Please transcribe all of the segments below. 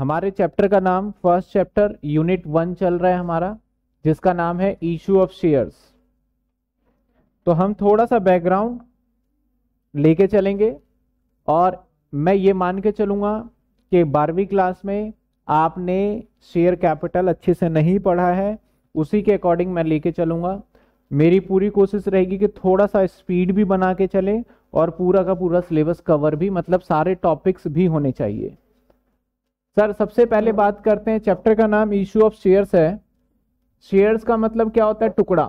हमारे चैप्टर का नाम फर्स्ट चैप्टर यूनिट वन चल रहा है हमारा जिसका नाम है इशू ऑफ शेयर्स तो हम थोड़ा सा बैकग्राउंड लेके चलेंगे और मैं ये मान के चलूंगा कि बारहवीं क्लास में आपने शेयर कैपिटल अच्छे से नहीं पढ़ा है उसी के अकॉर्डिंग मैं लेके चलूंगा मेरी पूरी कोशिश रहेगी कि थोड़ा सा स्पीड भी बना के चले और पूरा का पूरा सिलेबस कवर भी मतलब सारे टॉपिक्स भी होने चाहिए सर सबसे पहले हाँ। बात करते हैं चैप्टर का नाम इशू ऑफ शेयर्स है शेयर्स का मतलब क्या होता है टुकड़ा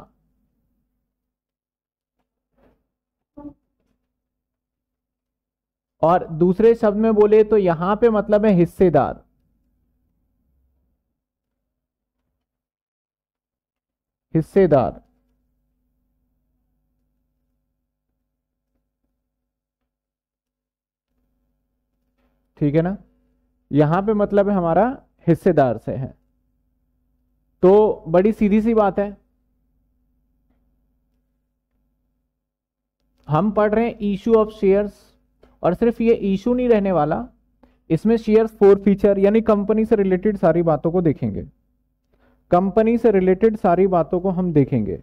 और दूसरे शब्द में बोले तो यहां पे मतलब है हिस्सेदार हिस्सेदार ठीक है ना यहां पे मतलब है हमारा हिस्सेदार से है तो बड़ी सीधी सी बात है हम पढ़ रहे हैं इशू ऑफ शेयर्स और सिर्फ ये इशू नहीं रहने वाला इसमें शेयर्स फोर फीचर यानी कंपनी से रिलेटेड सारी बातों को देखेंगे कंपनी से रिलेटेड सारी बातों को हम देखेंगे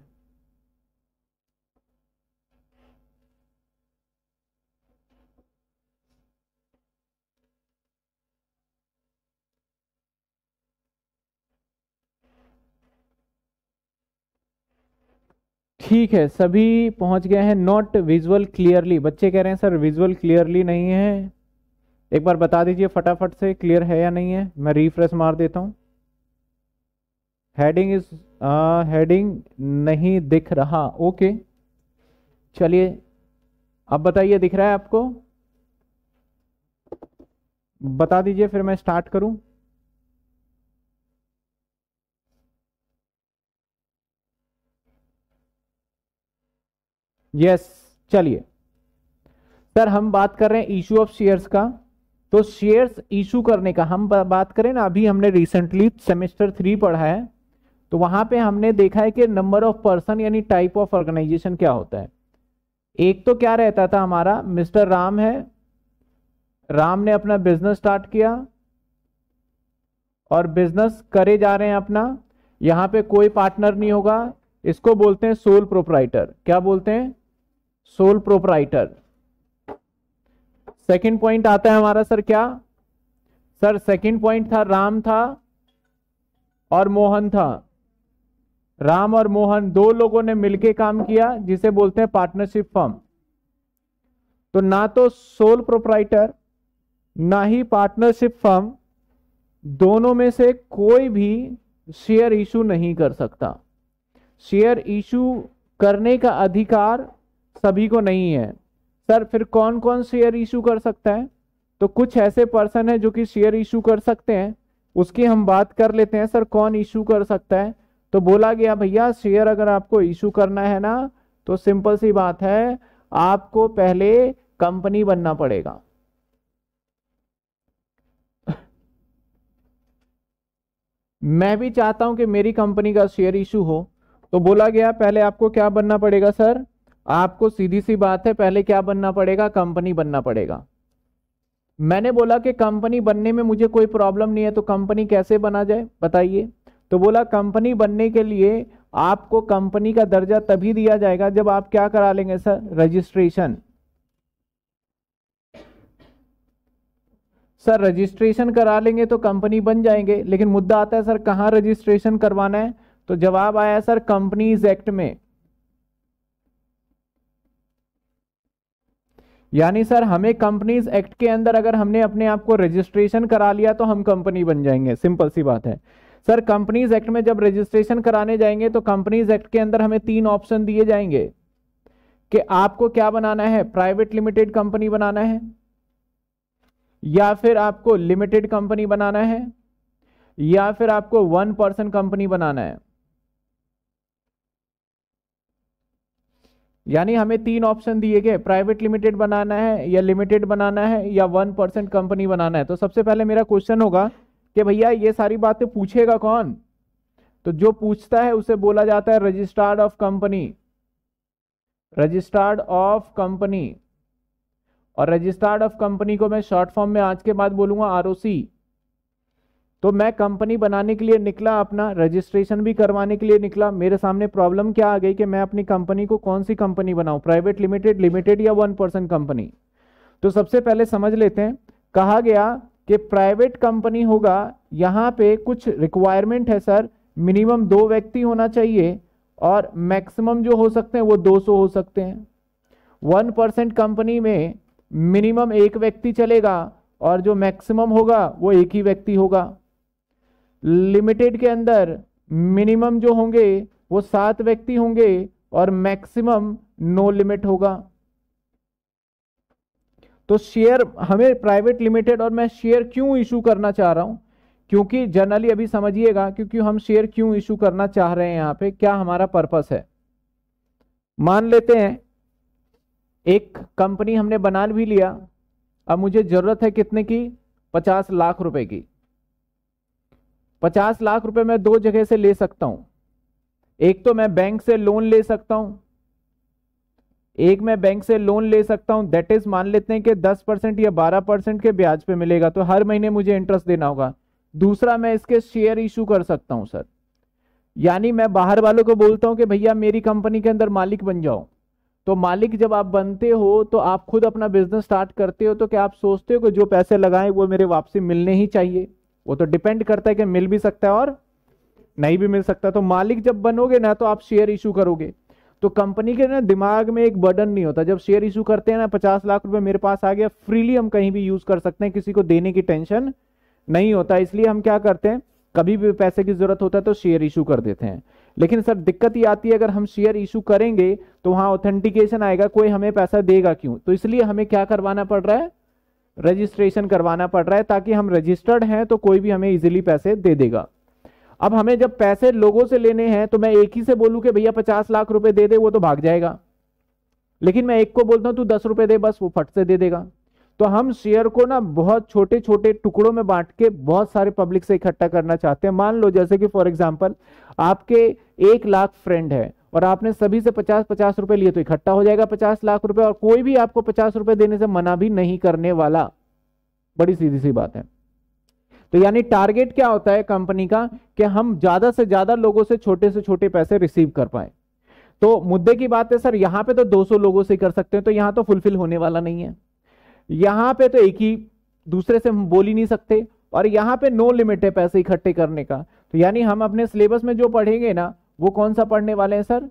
ठीक है सभी पहुंच गए हैं नॉट विजुअल क्लियरली बच्चे कह रहे हैं सर विजुअल क्लियरली नहीं है एक बार बता दीजिए फटाफट से क्लियर है या नहीं है मैं रिफ्रेश मार देता हूं हेडिंग इज हेडिंग नहीं दिख रहा ओके चलिए अब बताइए दिख रहा है आपको बता दीजिए फिर मैं स्टार्ट करूं यस चलिए सर हम बात कर रहे हैं इशू ऑफ शेयर्स का तो शेयर्स इशू करने का हम बात करें ना अभी हमने रिसेंटली सेमेस्टर थ्री पढ़ा है तो वहां पे हमने देखा है कि नंबर ऑफ पर्सन यानी टाइप ऑफ ऑर्गेनाइजेशन क्या होता है एक तो क्या रहता था हमारा मिस्टर राम है राम ने अपना बिजनेस स्टार्ट किया और बिजनेस करे जा रहे हैं अपना यहाँ पे कोई पार्टनर नहीं होगा इसको बोलते हैं सोल प्रोपराइटर क्या बोलते हैं सोल प्रोपराइटर सेकंड पॉइंट आता है हमारा सर क्या सर सेकंड पॉइंट था राम था और मोहन था राम और मोहन दो लोगों ने मिलकर काम किया जिसे बोलते हैं पार्टनरशिप फर्म तो ना तो सोल प्रोपराइटर ना ही पार्टनरशिप फर्म दोनों में से कोई भी शेयर इशू नहीं कर सकता शेयर इशू करने का अधिकार सभी को नहीं है सर फिर कौन कौन शेयर इशू कर सकता है तो कुछ ऐसे पर्सन है जो कि शेयर इशू कर सकते हैं उसकी हम बात कर लेते हैं सर कौन इशू कर सकता है तो बोला गया भैया शेयर अगर आपको इशू करना है ना तो सिंपल सी बात है आपको पहले कंपनी बनना पड़ेगा मैं भी चाहता हूं कि मेरी कंपनी का शेयर इशू हो तो बोला गया पहले आपको क्या बनना पड़ेगा सर आपको सीधी सी बात है पहले क्या बनना पड़ेगा कंपनी बनना पड़ेगा मैंने बोला कि कंपनी बनने में मुझे कोई प्रॉब्लम नहीं है तो कंपनी कैसे बना जाए बताइए तो बोला कंपनी बनने के लिए आपको कंपनी का दर्जा तभी दिया जाएगा जब आप क्या करा लेंगे सर रजिस्ट्रेशन सर रजिस्ट्रेशन करा लेंगे तो कंपनी बन जाएंगे लेकिन मुद्दा आता है सर कहां रजिस्ट्रेशन करवाना है तो जवाब आया सर कंपनीज एक्ट में यानी सर हमें कंपनीज एक्ट के अंदर अगर हमने अपने आप को रजिस्ट्रेशन करा लिया तो हम कंपनी बन जाएंगे सिंपल सी बात है सर कंपनीज एक्ट में जब रजिस्ट्रेशन कराने जाएंगे तो कंपनीज एक्ट के अंदर हमें तीन ऑप्शन दिए जाएंगे कि आपको क्या बनाना है प्राइवेट लिमिटेड कंपनी बनाना है या फिर आपको लिमिटेड कंपनी बनाना है या फिर आपको वन पर्सन कंपनी बनाना है यानी हमें तीन ऑप्शन दिए गए प्राइवेट लिमिटेड बनाना है या लिमिटेड बनाना है या वन परसेंट कंपनी बनाना है तो सबसे पहले मेरा क्वेश्चन होगा कि भैया ये सारी बातें पूछेगा कौन तो जो पूछता है उसे बोला जाता है registered of company registered of company और रजिस्टर्ड ऑफ कंपनी को मैं शॉर्ट फॉर्म में आज के बाद बोलूंगा आर तो मैं कंपनी बनाने के लिए निकला अपना रजिस्ट्रेशन भी करवाने के लिए निकला मेरे सामने प्रॉब्लम क्या आ गई कि मैं अपनी कंपनी को कौन सी कंपनी बनाऊं प्राइवेट लिमिटेड लिमिटेड या वन पर्सन कंपनी तो सबसे पहले समझ लेते हैं कहा गया कि प्राइवेट कंपनी होगा यहाँ पे कुछ रिक्वायरमेंट है सर मिनिमम दो व्यक्ति होना चाहिए और मैक्सिमम जो हो सकते हैं वो दो हो सकते हैं वन परसेंट कंपनी में मिनिमम एक व्यक्ति चलेगा और जो मैक्सिमम होगा वो एक ही व्यक्ति होगा लिमिटेड के अंदर मिनिमम जो होंगे वो सात व्यक्ति होंगे और मैक्सिमम नो लिमिट होगा तो शेयर हमें प्राइवेट लिमिटेड और मैं शेयर क्यों इशू करना चाह रहा हूं क्योंकि जनरली अभी समझिएगा क्योंकि हम शेयर क्यों इशू करना चाह रहे हैं यहां पे क्या हमारा पर्पस है मान लेते हैं एक कंपनी हमने बना भी लिया अब मुझे जरूरत है कितने की पचास लाख रुपए की पचास लाख रुपए मैं दो जगह से ले सकता हूं एक तो मैं बैंक से लोन ले सकता हूं एक मैं बैंक से लोन ले सकता हूं दैट इज मान लेते हैं कि दस परसेंट या बारह परसेंट के ब्याज पे मिलेगा तो हर महीने मुझे इंटरेस्ट देना होगा दूसरा मैं इसके शेयर इशू कर सकता हूं सर यानी मैं बाहर वालों को बोलता हूं कि भैया मेरी कंपनी के अंदर मालिक बन जाओ तो मालिक जब आप बनते हो तो आप खुद अपना बिजनेस स्टार्ट करते हो तो क्या आप सोचते हो कि जो पैसे लगाए वो मेरे वापसी मिलने ही चाहिए वो तो डिपेंड करता है कि मिल भी सकता है और नहीं भी मिल सकता तो मालिक जब बनोगे ना तो आप शेयर इशू करोगे तो कंपनी के ना दिमाग में एक बर्डन नहीं होता जब शेयर इशू करते हैं ना पचास लाख रुपए मेरे पास आ गया फ्रीली हम कहीं भी यूज कर सकते हैं किसी को देने की टेंशन नहीं होता इसलिए हम क्या करते हैं कभी भी पैसे की जरूरत होता है तो शेयर इशू कर देते हैं लेकिन सर दिक्कत ये आती है अगर हम शेयर इशू करेंगे तो वहां ऑथेंटिकेशन आएगा कोई हमें पैसा देगा क्यों तो इसलिए हमें क्या करवाना पड़ रहा है रजिस्ट्रेशन करवाना पड़ रहा है ताकि हम रजिस्टर्ड हैं तो कोई भी हमें इजीली पैसे दे देगा अब हमें जब पैसे लोगों से लेने हैं तो मैं एक ही से बोलूं कि भैया पचास लाख रुपए दे दे वो तो भाग जाएगा लेकिन मैं एक को बोलता हूं तू दस रुपए दे बस वो फट से दे देगा तो हम शेयर को ना बहुत छोटे छोटे टुकड़ों में बांट के बहुत सारे पब्लिक से इकट्ठा करना चाहते हैं मान लो जैसे कि फॉर एग्जाम्पल आपके एक लाख फ्रेंड है और आपने सभी से पचास पचास रुपए लिए तो इकट्ठा हो जाएगा पचास लाख रुपए और कोई भी आपको पचास रुपए देने से मना भी नहीं करने वाला बड़ी सीधी सी बात है तो यानी टारगेट क्या होता है कंपनी का कि हम ज्यादा से ज्यादा लोगों से छोटे से छोटे पैसे रिसीव कर पाए तो मुद्दे की बात है सर यहां पे तो 200 लोगों से कर सकते हैं तो यहां तो फुलफिल होने वाला नहीं है यहां पे तो एक ही दूसरे से हम बोल ही नहीं सकते और यहां पे नो लिमिट है पैसे इकट्ठे करने का तो यानी हम अपने सिलेबस में जो पढ़ेंगे ना वो कौन सा पढ़ने वाले हैं सर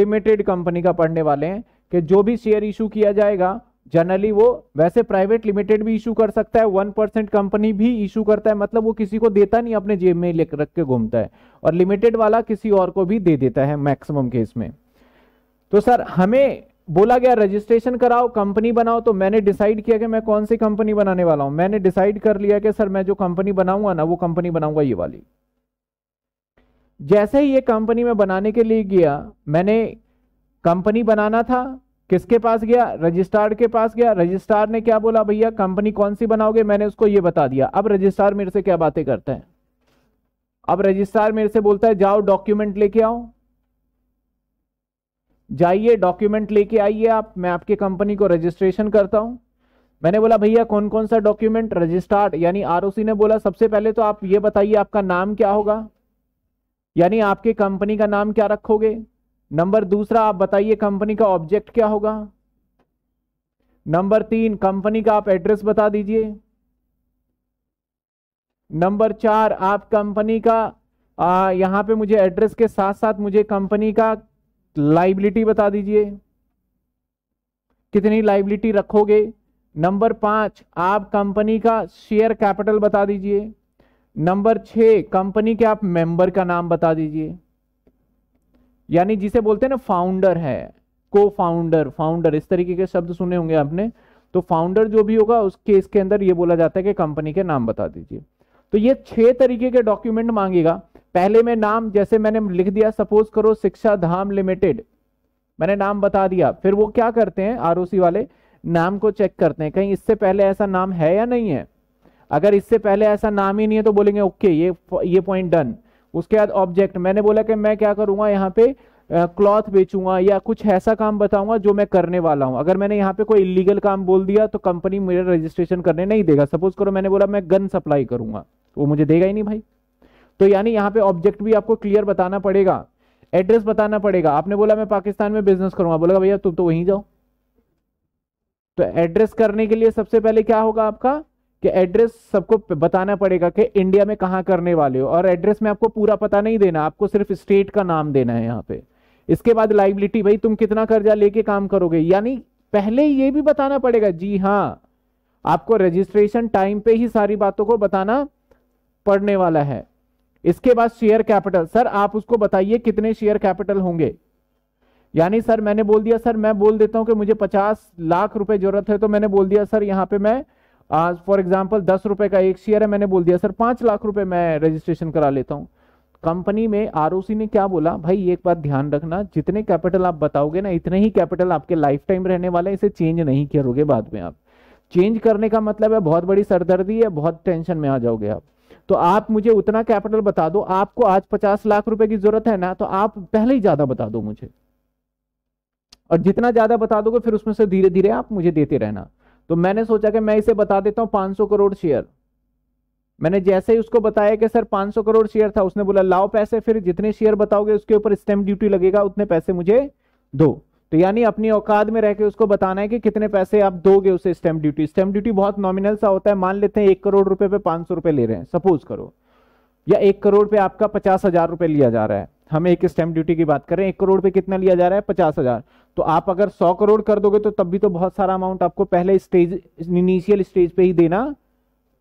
लिमिटेड कंपनी का पढ़ने वाले हैं कि जो भी शेयर इशू किया जाएगा जनरली वो वैसे प्राइवेट लिमिटेड भी इशू कर सकता है वन परसेंट कंपनी भी इशू करता है मतलब वो किसी को देता नहीं अपने जेब में लेकर रख के घूमता है और लिमिटेड वाला किसी और को भी दे देता है मैक्सिमम केस में तो सर हमें बोला गया रजिस्ट्रेशन कराओ कंपनी बनाओ तो मैंने डिसाइड किया कि मैं कौन सी कंपनी बनाने वाला हूं मैंने डिसाइड कर लिया कि सर मैं जो कंपनी बनाऊंगा ना वो कंपनी बनाऊंगा ये वाली जैसे ही ये कंपनी में बनाने के लिए गया मैंने कंपनी बनाना था किसके पास गया रजिस्ट्रार के पास गया रजिस्ट्रार ने क्या बोला भैया कंपनी कौन सी बनाओगे मैंने उसको ये बता दिया अब रजिस्ट्रार मेरे से क्या बातें करता है अब रजिस्ट्रार मेरे से बोलता है जाओ डॉक्यूमेंट लेके आओ जाइए डॉक्यूमेंट लेके आइए आप मैं आपकी कंपनी को रजिस्ट्रेशन करता हूं मैंने बोला भैया कौन कौन सा डॉक्यूमेंट रजिस्ट्रार यानी आरओसी ने बोला सबसे पहले तो आप ये बताइए आपका नाम क्या होगा यानी आपके कंपनी का नाम क्या रखोगे नंबर दूसरा आप बताइए कंपनी का ऑब्जेक्ट क्या होगा नंबर तीन कंपनी का आप एड्रेस बता दीजिए नंबर चार आप कंपनी का आ, यहां पे मुझे एड्रेस के साथ साथ मुझे कंपनी का लाइबिलिटी बता दीजिए कितनी लाइबिलिटी रखोगे नंबर पांच आप कंपनी का शेयर कैपिटल बता दीजिए नंबर छ कंपनी के आप मेंबर का नाम बता दीजिए यानी जिसे बोलते हैं ना फाउंडर है को फाउंडर फाउंडर इस तरीके के शब्द सुने होंगे आपने तो फाउंडर जो भी होगा उस केस के अंदर ये बोला जाता है कि कंपनी के नाम बता दीजिए तो ये छह तरीके के डॉक्यूमेंट मांगेगा पहले में नाम जैसे मैंने लिख दिया सपोज करो शिक्षा धाम लिमिटेड मैंने नाम बता दिया फिर वो क्या करते हैं आरओसी वाले नाम को चेक करते हैं कहीं इससे पहले ऐसा नाम है या नहीं है अगर इससे पहले ऐसा नाम ही नहीं है तो बोलेंगे ओके ये ये पॉइंट डन उसके बाद ऑब्जेक्ट मैंने बोला कि मैं क्या करूंगा यहाँ पे क्लॉथ बेचूंगा या कुछ ऐसा काम बताऊंगा जो मैं करने वाला हूं अगर मैंने यहाँ पे कोई इलीगल काम बोल दिया तो कंपनी मेरा रजिस्ट्रेशन करने नहीं देगा सपोज करो मैंने बोला मैं गन सप्लाई करूंगा वो मुझे देगा ही नहीं भाई तो यानी यहाँ पे ऑब्जेक्ट भी आपको क्लियर बताना पड़ेगा एड्रेस बताना पड़ेगा आपने बोला मैं पाकिस्तान में बिजनेस करूंगा बोलेगा भैया तुम तो वहीं जाओ तो एड्रेस करने के लिए सबसे पहले क्या होगा आपका कि एड्रेस सबको बताना पड़ेगा कि इंडिया में कहाँ करने वाले हो और एड्रेस में आपको पूरा पता नहीं देना आपको सिर्फ स्टेट का नाम देना है यहाँ पे इसके बाद लाइबिलिटी भाई तुम कितना कर्जा लेके काम करोगे यानी पहले ये भी बताना पड़ेगा जी हाँ आपको रजिस्ट्रेशन टाइम पे ही सारी बातों को बताना पड़ने वाला है इसके बाद शेयर कैपिटल सर आप उसको बताइए कितने शेयर कैपिटल होंगे यानी सर मैंने बोल दिया सर मैं बोल देता हूं कि मुझे पचास लाख रुपए जरूरत है तो मैंने बोल दिया सर यहाँ पे मैं आज फॉर एग्जाम्पल दस रुपए का एक शेयर है मैंने बोल दिया सर पांच लाख रुपए मैं रजिस्ट्रेशन करा लेता हूँ कंपनी में आर ने क्या बोला भाई एक बात ध्यान रखना जितने कैपिटल आप बताओगे ना इतने ही कैपिटल आपके लाइफ टाइम रहने वाले इसे चेंज नहीं करोगे बाद में आप चेंज करने का मतलब है बहुत बड़ी सरदर्दी है बहुत टेंशन में आ जाओगे आप तो आप मुझे उतना कैपिटल बता दो आपको आज पचास लाख रुपए की जरूरत है ना तो आप पहले ही ज्यादा बता दो मुझे और जितना ज्यादा बता दोगे फिर उसमें से धीरे धीरे आप मुझे देते रहना तो मैंने सोचा कि मैं इसे बता देता हूं पांच करोड़ शेयर मैंने जैसे ही उसको बताया कि सर 500 करोड़ शेयर था उसने बोला लाओ पैसे फिर जितने शेयर बताओगे उसके ऊपर स्टैम्प ड्यूटी लगेगा उतने पैसे मुझे दो तो यानी अपनी औकात में रहकर उसको बताना है कि कितने पैसे आप दोगे उसे स्टैम्प ड्यूटी स्टैम्प ड्यूटी बहुत नॉमिनल सा होता है मान लेते हैं एक करोड़ रुपए पे पांच सौ रुपए ले रहे हैं सपोज करो या एक करोड़ पे आपका पचास हजार रुपए लिया जा रहा है हम एक स्टैंप ड्यूटी की बात करें एक करोड़ पे कितना लिया जा रहा है पचास हजार तो आप अगर सौ करोड़ कर दोगे तो तब भी तो बहुत सारा अमाउंट आपको पहले स्टेज इनिशियल स्टेज पे ही देना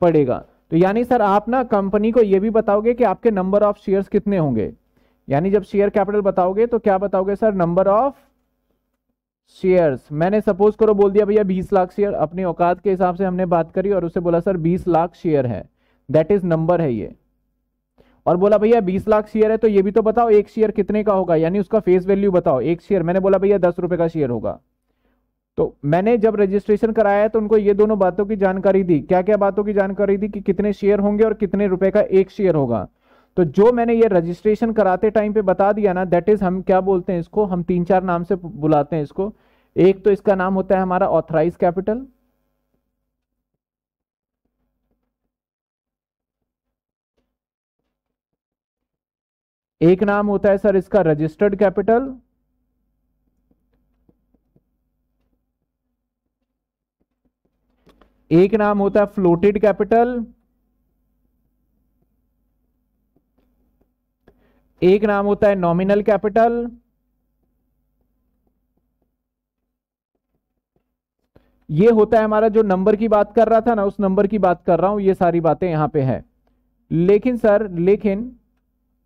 पड़ेगा तो यानी सर आप ना कंपनी को यह भी बताओगे कि आपके नंबर ऑफ शेयर्स कितने होंगे यानी जब शेयर कैपिटल बताओगे तो क्या बताओगे सर नंबर ऑफ शेयर्स मैंने सपोज करो बोल दिया भैया बीस लाख शेयर अपनी औकात के हिसाब से हमने बात करी और उसे बोला सर बीस लाख शेयर है दैट इज नंबर है ये और बोला भैया बीस लाख शेयर है तो ये भी तो बताओ एक शेयर कितने का होगा यानी उसका फेस वैल्यू बताओ एक शेयर मैंने बोला भैया दस रुपए का शेयर होगा तो मैंने जब रजिस्ट्रेशन कराया तो उनको ये दोनों बातों की जानकारी दी क्या क्या बातों की जानकारी दी कि कितने शेयर होंगे और कितने रुपए का एक शेयर होगा तो जो मैंने ये रजिस्ट्रेशन कराते टाइम पे बता दिया ना दैट इज हम क्या बोलते हैं इसको हम तीन चार नाम से बुलाते हैं इसको एक तो इसका नाम होता है हमारा ऑथराइज कैपिटल एक नाम होता है सर इसका रजिस्टर्ड कैपिटल एक नाम होता है फ्लोटेड कैपिटल एक नाम होता है नॉमिनल कैपिटल ये होता है हमारा जो नंबर की बात कर रहा था ना उस नंबर की बात कर रहा हूं ये सारी बातें यहां पे है लेकिन सर लेकिन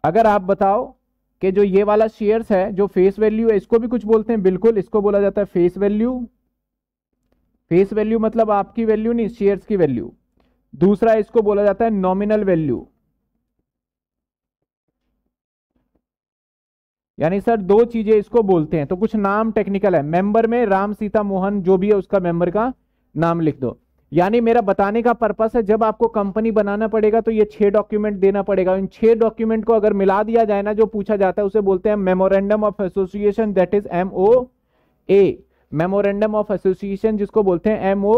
अगर आप बताओ कि जो ये वाला शेयर्स है जो फेस वैल्यू है इसको भी कुछ बोलते हैं बिल्कुल इसको बोला जाता है फेस वैल्यू फेस वैल्यू मतलब आपकी वैल्यू नहीं शेयर्स की वैल्यू दूसरा इसको बोला जाता है नॉमिनल वैल्यू यानी सर दो चीजें इसको बोलते हैं तो कुछ नाम टेक्निकल है मेंबर में राम सीता मोहन जो भी है उसका मेंबर का नाम लिख दो यानी मेरा बताने का पर्पस है जब आपको कंपनी बनाना पड़ेगा तो ये छह डॉक्यूमेंट देना पड़ेगा इन छह डॉक्यूमेंट को अगर मिला दिया जाए ना जो पूछा जाता है उसे बोलते हैं memorandum of association that is M O A memorandum of association जिसको बोलते हैं एम ओ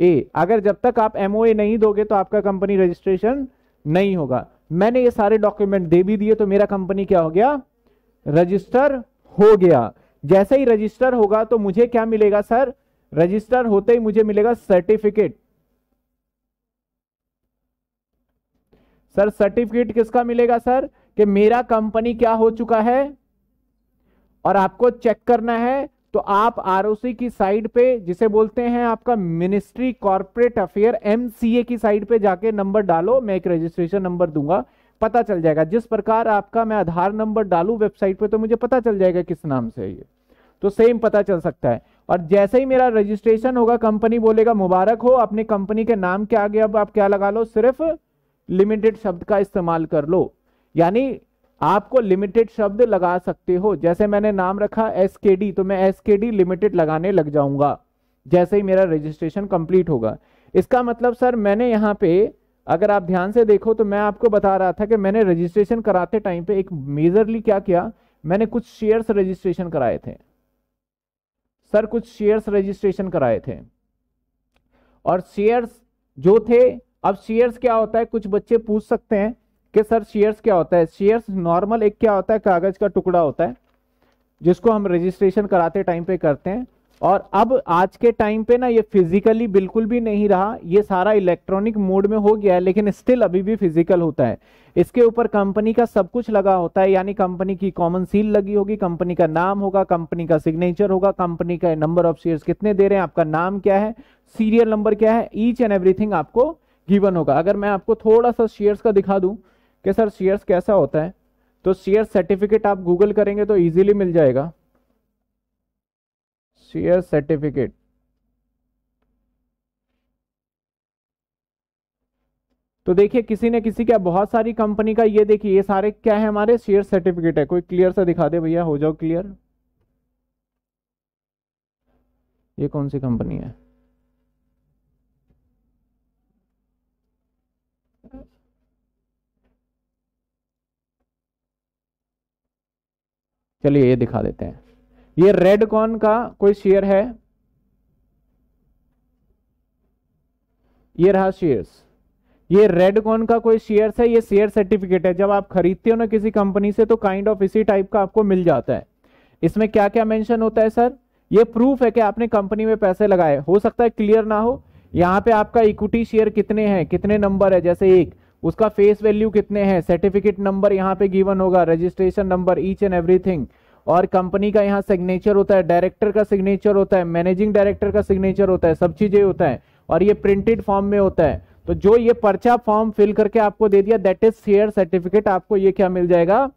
ए अगर जब तक आप एम ओ ए नहीं दोगे तो आपका कंपनी रजिस्ट्रेशन नहीं होगा मैंने ये सारे डॉक्यूमेंट दे भी दिए तो मेरा कंपनी क्या हो गया रजिस्टर हो गया जैसे ही रजिस्टर होगा तो मुझे क्या मिलेगा सर रजिस्टर होते ही मुझे मिलेगा सर्टिफिकेट सर सर्टिफिकेट किसका मिलेगा सर कि मेरा कंपनी क्या हो चुका है और आपको चेक करना है तो आप आरओसी की साइड पे जिसे बोलते हैं आपका मिनिस्ट्री कॉर्पोरेट अफेयर एमसीए की साइड पे जाके नंबर डालो मैं एक रजिस्ट्रेशन नंबर दूंगा पता चल जाएगा जिस प्रकार आपका मैं आधार नंबर डालू वेबसाइट पे तो मुझे पता चल जाएगा किस नाम से ये तो सेम पता चल सकता है और जैसे ही मेरा रजिस्ट्रेशन होगा कंपनी बोलेगा मुबारक हो अपने कंपनी के नाम के आगे अब आप क्या लगा लो सिर्फ लिमिटेड शब्द का इस्तेमाल कर लो यानी आपको लिमिटेड शब्द लगा सकते हो जैसे मैंने नाम रखा एस के डी तो मैं एस के डी लिमिटेड लगाने लग जाऊंगा जैसे ही मेरा रजिस्ट्रेशन कंप्लीट होगा इसका मतलब सर मैंने यहाँ पे अगर आप ध्यान से देखो तो मैं आपको बता रहा था कि मैंने रजिस्ट्रेशन कराते टाइम पे एक मेजरली क्या किया मैंने कुछ शेयर्स रजिस्ट्रेशन कराए थे सर कुछ शेयर्स रजिस्ट्रेशन कराए थे और शेयर्स जो थे अब शेयर्स क्या होता है कुछ बच्चे पूछ सकते हैं कि सर शेयर्स क्या होता है शेयर्स नॉर्मल एक क्या होता है कागज का टुकड़ा होता है जिसको हम रजिस्ट्रेशन कराते टाइम पे करते हैं और अब आज के टाइम पे ना ये फिजिकली बिल्कुल भी नहीं रहा ये सारा इलेक्ट्रॉनिक मोड में हो गया है लेकिन स्टिल अभी भी फिजिकल होता है इसके ऊपर कंपनी का सब कुछ लगा होता है यानी कंपनी की कॉमन सील लगी होगी कंपनी का नाम होगा कंपनी का सिग्नेचर होगा कंपनी का नंबर ऑफ शेयर्स कितने दे रहे हैं आपका नाम क्या है सीरियल नंबर क्या है ईच एंड एवरीथिंग आपको गिवन होगा अगर मैं आपको थोड़ा सा शेयर्स का दिखा दूँ कि सर शेयर्स कैसा होता है तो शेयर सर्टिफिकेट आप गूगल करेंगे तो ईजिली मिल जाएगा शेयर सर्टिफिकेट तो देखिए किसी ने किसी का बहुत सारी कंपनी का ये देखिए ये सारे क्या है हमारे शेयर सर्टिफिकेट है कोई क्लियर सा दिखा दे भैया हो जाओ क्लियर ये कौन सी कंपनी है चलिए ये दिखा देते हैं ये रेडकॉन का कोई शेयर है ये रहा शेयर्स ये रेडकॉन का कोई शेयर है ये शेयर सर्टिफिकेट है जब आप खरीदते हो ना किसी कंपनी से तो काइंड ऑफ इसी टाइप का आपको मिल जाता है इसमें क्या क्या मेंशन होता है सर ये प्रूफ है कि आपने कंपनी में पैसे लगाए हो सकता है क्लियर ना हो यहाँ पे आपका इक्विटी शेयर कितने हैं कितने नंबर है जैसे एक उसका फेस वैल्यू कितने हैं सर्टिफिकेट नंबर यहाँ पे गिवन होगा registration number each and everything और कंपनी का यहाँ सिग्नेचर होता है डायरेक्टर का सिग्नेचर होता है मैनेजिंग डायरेक्टर का सिग्नेचर होता है सब चीजें होता है और ये प्रिंटेड फॉर्म में होता है तो जो ये पर्चा फॉर्म फिल करके आपको दे दिया दैट इज शेयर सर्टिफिकेट आपको ये क्या मिल जाएगा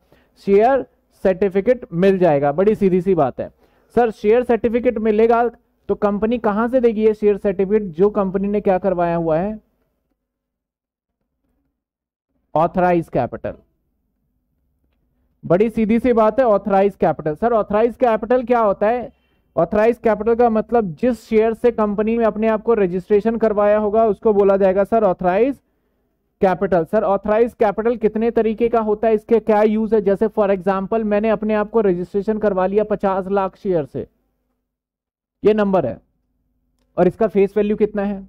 शेयर सर्टिफिकेट मिल जाएगा बड़ी सीधी सी बात है सर शेयर सर्टिफिकेट मिलेगा तो कंपनी कहां से देगी ये शेयर सर्टिफिकेट जो कंपनी ने क्या करवाया हुआ है ऑथराइज कैपिटल बड़ी सीधी सी बात है authorise capital sir authorise capital क्या होता है ऑथराइज कैपिटल का मतलब जिस शेयर से कंपनी में अपने आप को रजिस्ट्रेशन करवाया होगा उसको बोला जाएगा sir authorise capital sir authorise capital कितने तरीके का होता है इसके क्या यूज है जैसे फॉर एग्जाम्पल मैंने अपने आप को रजिस्ट्रेशन करवा लिया पचास लाख शेयर से ये नंबर है और इसका फेस वैल्यू कितना है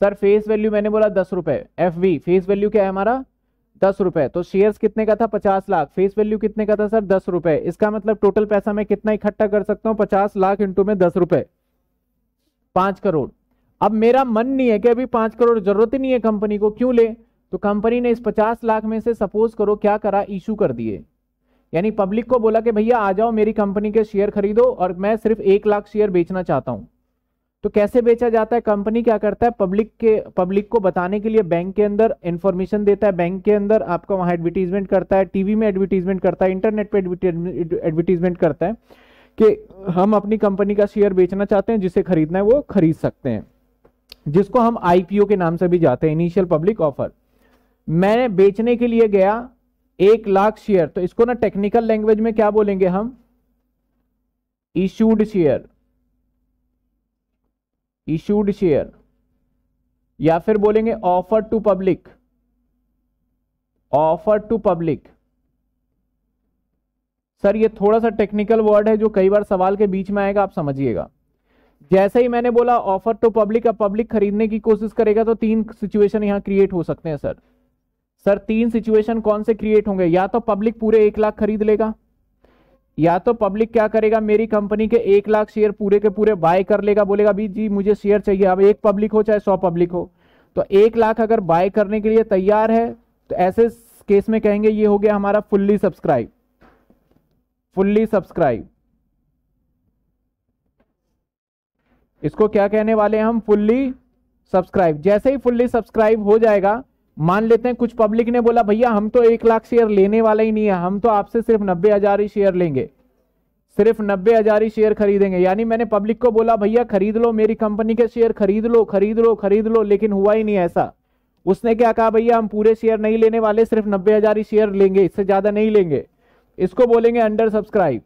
सर फेस वैल्यू मैंने बोला दस रुपए एफ फेस वैल्यू क्या है हमारा दस रुपए तो शेयर्स कितने का था पचास लाख फेस वैल्यू कितने का था सर दस रुपए इसका मतलब टोटल पैसा मैं कितना इकट्ठा कर सकता हूँ पचास लाख इंटू में दस रुपए पांच करोड़ अब मेरा मन नहीं है कि अभी पांच करोड़ जरूरत ही नहीं है कंपनी को क्यों ले तो कंपनी ने इस पचास लाख में से सपोज करो क्या करा इशू कर दिए यानी पब्लिक को बोला कि भैया आ जाओ मेरी कंपनी के शेयर खरीदो और मैं सिर्फ एक लाख शेयर बेचना चाहता हूं तो कैसे बेचा जाता है कंपनी क्या करता है पब्लिक के पब्लिक को बताने के लिए बैंक के अंदर इन्फॉर्मेशन देता है बैंक के अंदर आपका वहाँ एडवर्टीजमेंट करता है टीवी में एडवर्टीजमेंट करता है इंटरनेट पे एडवर्टीजमेंट करता है कि हम अपनी कंपनी का शेयर बेचना चाहते हैं जिसे खरीदना है वो खरीद सकते हैं जिसको हम आईपीओ के नाम से भी जाते हैं इनिशियल पब्लिक ऑफर मैं बेचने के लिए गया एक लाख शेयर तो इसको ना टेक्निकल लैंग्वेज में क्या बोलेंगे हम इशूड शेयर इशूड शेयर या फिर बोलेंगे offer to public offer to public sir ये थोड़ा सा टेक्निकल वर्ड है जो कई बार सवाल के बीच में आएगा आप समझिएगा जैसे ही मैंने बोला ऑफर टू पब्लिक अब पब्लिक खरीदने की कोशिश करेगा तो तीन सिचुएशन यहां क्रिएट हो सकते हैं सर सर तीन सिचुएशन कौन से क्रिएट होंगे या तो पब्लिक पूरे एक लाख खरीद लेगा या तो पब्लिक क्या करेगा मेरी कंपनी के एक लाख शेयर पूरे के पूरे बाय कर लेगा बोलेगा अभी जी मुझे शेयर चाहिए अब एक पब्लिक हो चाहे सौ पब्लिक हो तो एक लाख अगर बाय करने के लिए तैयार है तो ऐसे केस में कहेंगे ये हो गया हमारा फुल्ली सब्सक्राइब फुल्ली सब्सक्राइब इसको क्या कहने वाले हैं हम फुल्ली सब्सक्राइब जैसे ही फुल्ली सब्सक्राइब हो जाएगा मान लेते हैं कुछ पब्लिक ने बोला भैया हम तो एक लाख शेयर लेने वाला ही नहीं है हम तो आपसे सिर्फ नब्बे हजार ही शेयर लेंगे सिर्फ नब्बे हजार ही शेयर खरीदेंगे यानी मैंने पब्लिक को बोला भैया खरीद लो मेरी कंपनी के शेयर खरीद लो खरीद लो खरीद लो लेकिन हुआ ही नहीं ऐसा उसने क्या कहा भैया हम पूरे शेयर नहीं लेने वाले सिर्फ नब्बे हजार ही शेयर लेंगे इससे ज्यादा नहीं लेंगे इसको बोलेंगे under subscribe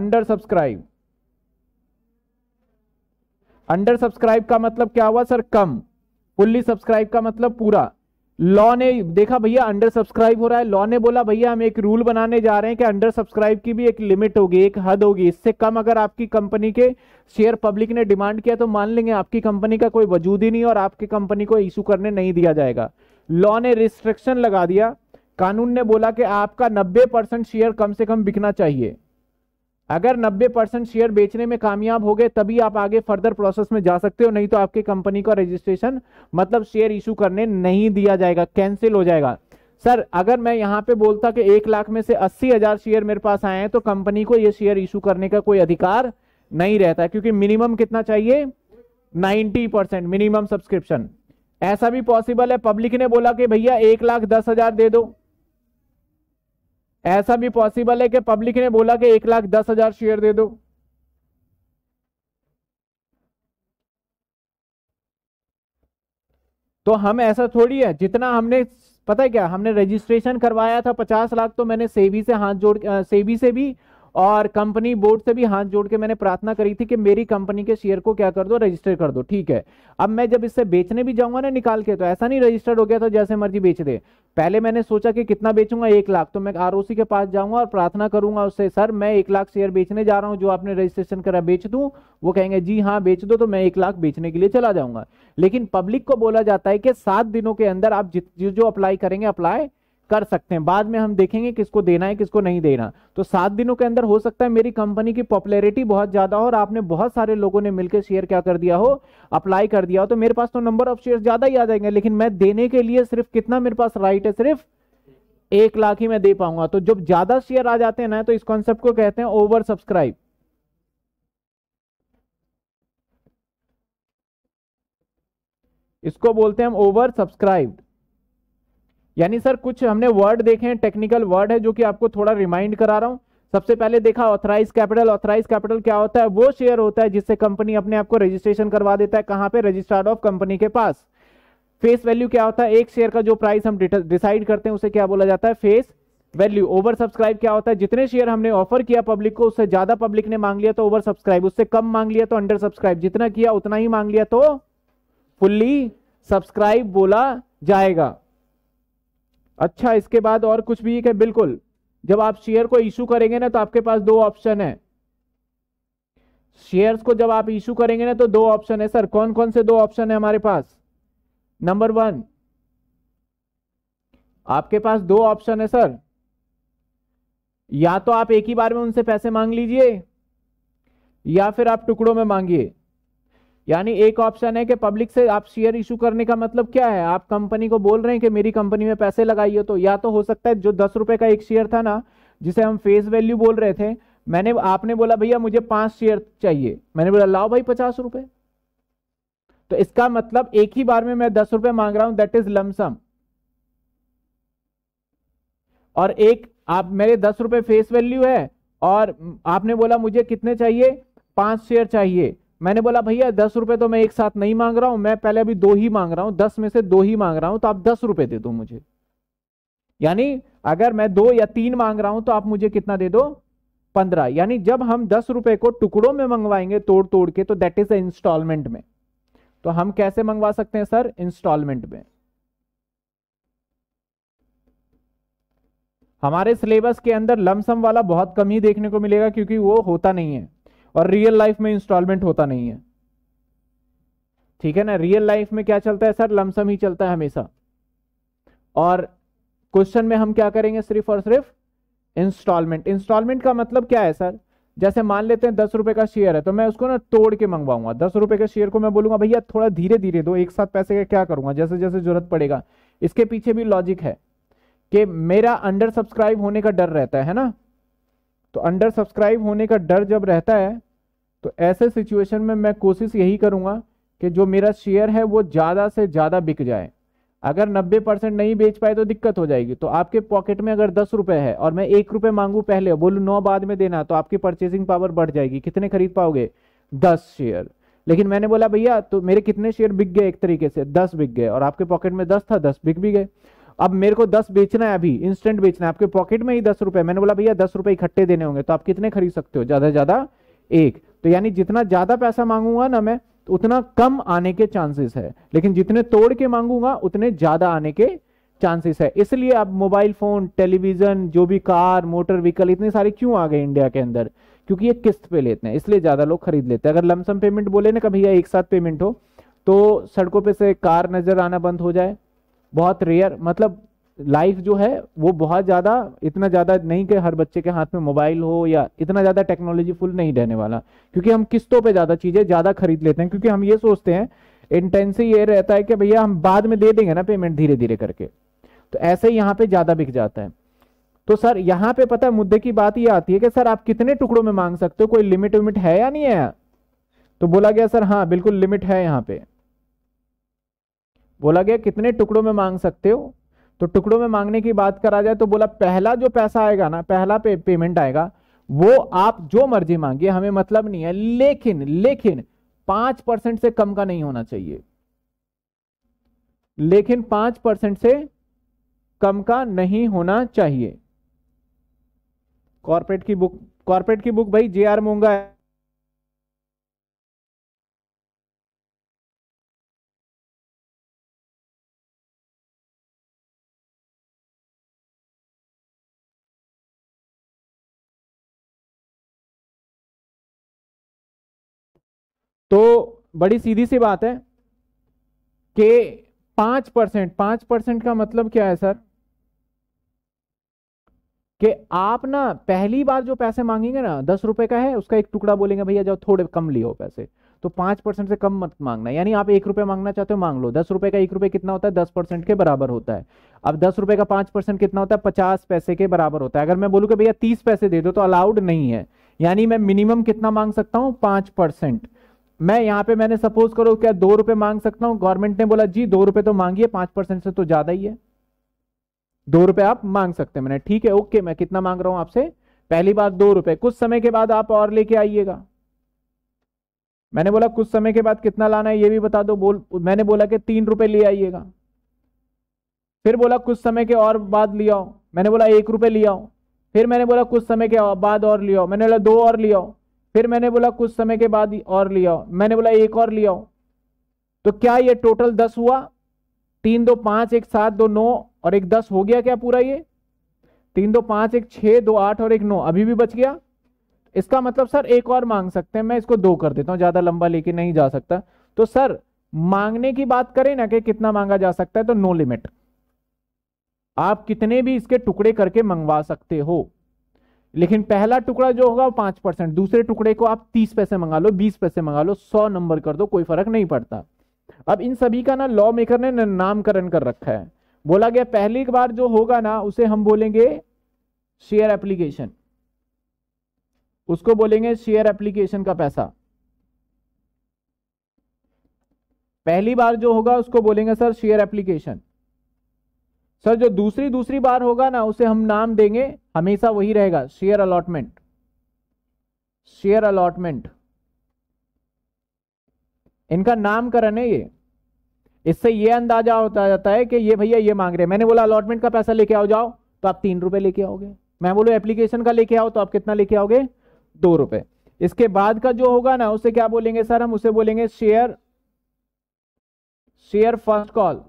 under subscribe under subscribe का मतलब क्या हुआ सर कम फुल्ली सब्सक्राइब का मतलब पूरा लॉ ने देखा भैया अंडर सब्सक्राइब हो रहा है लॉ ने बोला भैया हम एक रूल बनाने जा रहे हैं कि अंडर सब्सक्राइब की भी एक लिमिट होगी एक हद होगी इससे कम अगर आपकी कंपनी के शेयर पब्लिक ने डिमांड किया तो मान लेंगे आपकी कंपनी का कोई वजूद ही नहीं और आपकी कंपनी को इशू करने नहीं दिया जाएगा लॉ ने रिस्ट्रिक्शन लगा दिया कानून ने बोला कि आपका नब्बे परसेंट शेयर कम से कम बिकना चाहिए अगर 90 परसेंट शेयर बेचने में कामयाब हो गए तभी आप आगे फर्दर प्रोसेस में जा सकते हो नहीं तो आपकी कंपनी का रजिस्ट्रेशन मतलब शेयर इशू करने नहीं दिया जाएगा कैंसिल हो जाएगा सर अगर मैं यहाँ पे बोलता कि एक लाख में से अस्सी हजार शेयर मेरे पास आए हैं तो कंपनी को ये शेयर इशू करने का कोई अधिकार नहीं रहता क्योंकि मिनिमम कितना चाहिए 90 परसेंट मिनिमम सब्सक्रिप्शन ऐसा भी पॉसिबल है पब्लिक ने बोला कि भैया एक लाख दस हजार दे दो ऐसा भी पॉसिबल है कि पब्लिक ने बोला कि एक लाख दस हजार शेयर दे दो तो हम ऐसा थोड़ी है जितना हमने पता है क्या हमने रजिस्ट्रेशन करवाया था पचास लाख तो मैंने सेबी से हाथ जोड़ सेबी से भी और कंपनी बोर्ड से भी हाथ जोड़ के मैंने प्रार्थना करी थी कि मेरी कंपनी के शेयर को क्या कर दो रजिस्टर कर दो ठीक है अब मैं जब इससे बेचने भी जाऊंगा ना निकाल के तो ऐसा नहीं रजिस्टर्ड हो गया तो जैसे मर्जी बेच दे पहले मैंने सोचा कि कितना बेचूंगा एक लाख तो मैं आर के पास जाऊंगा और प्रार्थना करूंगा उससे सर मैं एक लाख शेयर बेचने जा रहा हूं जो आपने रजिस्ट्रेशन करा बेच दूं वो कहेंगे जी हाँ बेच दो तो मैं एक लाख बेचने के लिए चला जाऊंगा लेकिन पब्लिक को बोला जाता है कि सात दिनों के अंदर आप जो अप्लाई करेंगे अप्लाई कर सकते हैं बाद में हम देखेंगे किसको देना है किसको नहीं देना तो सात दिनों के अंदर हो सकता है मेरी कंपनी की पॉपुलैरिटी बहुत ज्यादा हो और आपने बहुत सारे लोगों ने मिलकर शेयर क्या कर दिया हो अप्लाई कर दिया हो तो मेरे पास तो नंबर ऑफ शेयर ज्यादा ही आ जाएंगे लेकिन मैं देने के लिए सिर्फ कितना मेरे पास राइट है सिर्फ एक लाख ही मैं दे पाऊंगा तो जब ज्यादा शेयर आ जाते हैं ना तो इस कॉन्सेप्ट को कहते हैं ओवर सब्सक्राइब इसको बोलते हैं हम ओवर सब्सक्राइब्ड यानी सर कुछ हमने वर्ड देखे हैं टेक्निकल वर्ड है जो कि आपको थोड़ा रिमाइंड करा रहा हूं सबसे पहले देखा ऑथराइज कैपिटल ऑथराइज कैपिटल क्या होता है वो शेयर होता है जिससे कंपनी अपने आपको रजिस्ट्रेशन करवा देता है कहां पे रजिस्टर्ड ऑफ कंपनी के पास फेस वैल्यू क्या होता है एक शेयर का जो प्राइस हम डिसाइड करते हैं उसे क्या बोला जाता है फेस वैल्यू ओवर सब्सक्राइब क्या होता है जितने शेयर हमने ऑफर किया पब्लिक को उससे ज्यादा पब्लिक ने मांग लिया तो ओवर सब्सक्राइब उससे कम मांग लिया तो अंडर सब्सक्राइब जितना किया उतना ही मांग लिया तो फुल्ली सब्सक्राइब बोला जाएगा अच्छा इसके बाद और कुछ भी है बिल्कुल जब आप शेयर को इशू करेंगे ना तो आपके पास दो ऑप्शन है शेयर्स को जब आप इशू करेंगे ना तो दो ऑप्शन है सर कौन कौन से दो ऑप्शन है हमारे पास नंबर वन आपके पास दो ऑप्शन है सर या तो आप एक ही बार में उनसे पैसे मांग लीजिए या फिर आप टुकड़ों में मांगिए यानी एक ऑप्शन है कि पब्लिक से आप शेयर इशू करने का मतलब क्या है आप कंपनी को बोल रहे हैं कि मेरी कंपनी में पैसे लगाइए तो या तो हो सकता है जो दस रुपए का एक शेयर था ना जिसे हम फेस वैल्यू बोल रहे थे मैंने आपने बोला भैया मुझे पांच शेयर चाहिए मैंने बोला लाओ भाई पचास रुपए तो इसका मतलब एक ही बार में मैं दस रुपए मांग रहा हूं दैट इज लमसम और एक आप मेरे दस रुपए फेस वैल्यू है और आपने बोला मुझे कितने चाहिए पांच शेयर चाहिए मैंने बोला भैया दस रुपए तो मैं एक साथ नहीं मांग रहा हूं मैं पहले अभी दो ही मांग रहा हूं दस में से दो ही मांग रहा हूं तो आप दस रुपए दे दो मुझे यानी अगर मैं दो या तीन मांग रहा हूं तो आप मुझे कितना दे दो पंद्रह यानी जब हम दस रुपए को टुकड़ों में मंगवाएंगे तोड़ तोड़ के तो दैट इज अ इंस्टॉलमेंट में तो हम कैसे मंगवा सकते हैं सर इंस्टॉलमेंट में हमारे सिलेबस के अंदर लमसम वाला बहुत कम ही देखने को मिलेगा क्योंकि वो होता नहीं है और रियल लाइफ में इंस्टॉलमेंट होता नहीं है ठीक है ना रियल लाइफ में क्या चलता है सर लमसम ही चलता है हमेशा और क्वेश्चन में हम क्या करेंगे सिर्फ और सिर्फ इंस्टॉलमेंट इंस्टॉलमेंट का मतलब क्या है सर जैसे मान लेते हैं दस रुपए का शेयर है तो मैं उसको ना तोड़ के मंगवाऊंगा दस रुपए के शेयर को मैं बोलूंगा भैया थोड़ा धीरे धीरे दो एक साथ पैसे का क्या करूंगा जैसे जैसे जरूरत पड़ेगा इसके पीछे भी लॉजिक है कि मेरा अंडर सब्सक्राइब होने का डर रहता है ना तो अंडर सब्सक्राइब होने का डर जब रहता है तो ऐसे सिचुएशन में मैं कोशिश यही करूंगा कि जो मेरा शेयर है वो ज़्यादा से ज़्यादा बिक जाए अगर 90 परसेंट नहीं बेच पाए तो दिक्कत हो जाएगी तो आपके पॉकेट में अगर दस रुपये है और मैं एक रुपये मांगू पहले बोलूँ नौ बाद में देना तो आपकी परचेसिंग पावर बढ़ जाएगी कितने खरीद पाओगे दस शेयर लेकिन मैंने बोला भैया तो मेरे कितने शेयर बिक गए एक तरीके से दस बिक गए और आपके पॉकेट में दस था दस बिक भी गए अब मेरे को दस बेचना है अभी इंस्टेंट बेचना है आपके पॉकेट में ही दस रुपए मैंने बोला भैया दस रुपए इकट्ठे देने होंगे तो आप कितने खरीद सकते हो ज्यादा से ज्यादा एक तो यानी जितना ज्यादा पैसा मांगूंगा ना मैं तो उतना कम आने के चांसेस है लेकिन जितने तोड़ के मांगूंगा उतने ज्यादा आने के चांसेस है इसलिए अब मोबाइल फोन टेलीविजन जो भी कार मोटर व्हीकल इतने सारे क्यों आ गए इंडिया के अंदर क्योंकि ये किस्त पे लेते हैं इसलिए ज्यादा लोग खरीद लेते हैं अगर लमसम पेमेंट बोले ना कभी एक साथ पेमेंट हो तो सड़कों पे से कार नजर आना बंद हो जाए बहुत रेयर मतलब लाइफ जो है वो बहुत ज़्यादा इतना ज़्यादा नहीं कि हर बच्चे के हाथ में मोबाइल हो या इतना ज़्यादा टेक्नोलॉजी फुल नहीं रहने वाला क्योंकि हम किस्तों पे ज़्यादा चीज़ें ज़्यादा खरीद लेते हैं क्योंकि हम ये सोचते हैं इंटेंसिव ये रहता है कि भैया हम बाद में दे देंगे ना पेमेंट धीरे धीरे करके तो ऐसे ही यहाँ पे ज़्यादा बिक जाता है तो सर यहाँ पे पता है मुद्दे की बात ये आती है कि सर आप कितने टुकड़ों में मांग सकते हो कोई लिमिट विमिट है या नहीं है तो बोला गया सर हाँ बिल्कुल लिमिट है यहाँ पे बोला गया कितने टुकड़ों में मांग सकते हो तो टुकड़ों में मांगने की बात करा जाए तो बोला पहला जो पैसा आएगा ना पहला पे, पेमेंट आएगा वो आप जो मर्जी मांगिए हमें मतलब नहीं है लेकिन लेकिन पांच परसेंट से कम का नहीं होना चाहिए लेकिन पांच परसेंट से कम का नहीं होना चाहिए कॉर्पोरेट की बुक कॉर्पोरेट की बुक भाई जे आर मोंगा बड़ी सीधी सी बात है कि पांच परसेंट पांच परसेंट का मतलब क्या है सर कि आप ना पहली बार जो पैसे मांगेंगे ना दस रुपए का है उसका एक टुकड़ा बोलेंगे भैया जाओ थोड़े कम लियो पैसे तो पांच परसेंट से कम मत मांगना यानी आप एक रुपए मांगना चाहते हो मांग लो दस रुपए का एक रुपए कितना होता है दस परसेंट के बराबर होता है अब दस रुपए का पांच परसेंट कितना होता है पचास पैसे के बराबर होता है अगर मैं बोलूं कि भैया तीस पैसे दे दो तो अलाउड नहीं है यानी मैं मिनिमम कितना मांग सकता हूं पांच परसेंट मैं यहाँ पे मैंने सपोज करो क्या दो रुपए मांग सकता हूँ गवर्नमेंट ने बोला जी दो रुपए तो मांगिए पांच परसेंट से तो ज्यादा ही है दो रुपए आप मांग सकते हैं मैंने ठीक है ओके मैं कितना मांग रहा हूं आपसे पहली बार दो रुपए कुछ समय के बाद आप और लेके आइएगा मैंने बोला कुछ समय के बाद कितना लाना है ये भी बता दो बोल मैंने बोला कि तीन रुपए ले आइएगा फिर बोला कुछ समय के और बाद ले आओ मैंने बोला एक रुपए ले आओ फिर मैंने बोला कुछ समय के बाद और ले आओ मैंने बोला दो और ले आओ फिर मैंने बोला कुछ समय के बाद और लिया मैंने बोला एक और लिया तो क्या ये टोटल दस हुआ तीन दो पांच एक सात दो नौ और एक दस हो गया क्या पूरा ये तीन दो पांच एक छः दो आठ और एक नौ अभी भी बच गया इसका मतलब सर एक और मांग सकते हैं मैं इसको दो कर देता हूं ज़्यादा लंबा लेके नहीं जा सकता तो सर मांगने की बात करें ना कि कितना मांगा जा सकता है तो नो लिमिट आप कितने भी इसके टुकड़े करके मंगवा सकते हो लेकिन पहला टुकड़ा जो होगा वो पांच परसेंट दूसरे टुकड़े को आप तीस पैसे मंगा लो बीस पैसे मंगा लो सौ नंबर कर दो कोई फर्क नहीं पड़ता अब इन सभी का ना लॉ मेकर ने नामकरण कर रखा है बोला गया पहली बार जो होगा ना उसे हम बोलेंगे शेयर एप्लीकेशन उसको बोलेंगे शेयर एप्लीकेशन का पैसा पहली बार जो होगा उसको बोलेंगे सर शेयर एप्लीकेशन सर जो दूसरी दूसरी बार होगा ना उसे हम नाम देंगे हमेशा वही रहेगा शेयर अलॉटमेंट शेयर अलॉटमेंट इनका नामकरण है ये इससे ये अंदाजा होता जाता है कि ये भैया ये मांग रहे हैं मैंने बोला अलॉटमेंट का पैसा लेके आओ जाओ तो आप तीन रुपए लेके आओगे मैं बोलू एप्लीकेशन का लेके आओ तो आप कितना लेके आओगे दो रुपए इसके बाद का जो होगा ना उसे क्या बोलेंगे सर हम उसे बोलेंगे शेयर शेयर फर्स्ट कॉल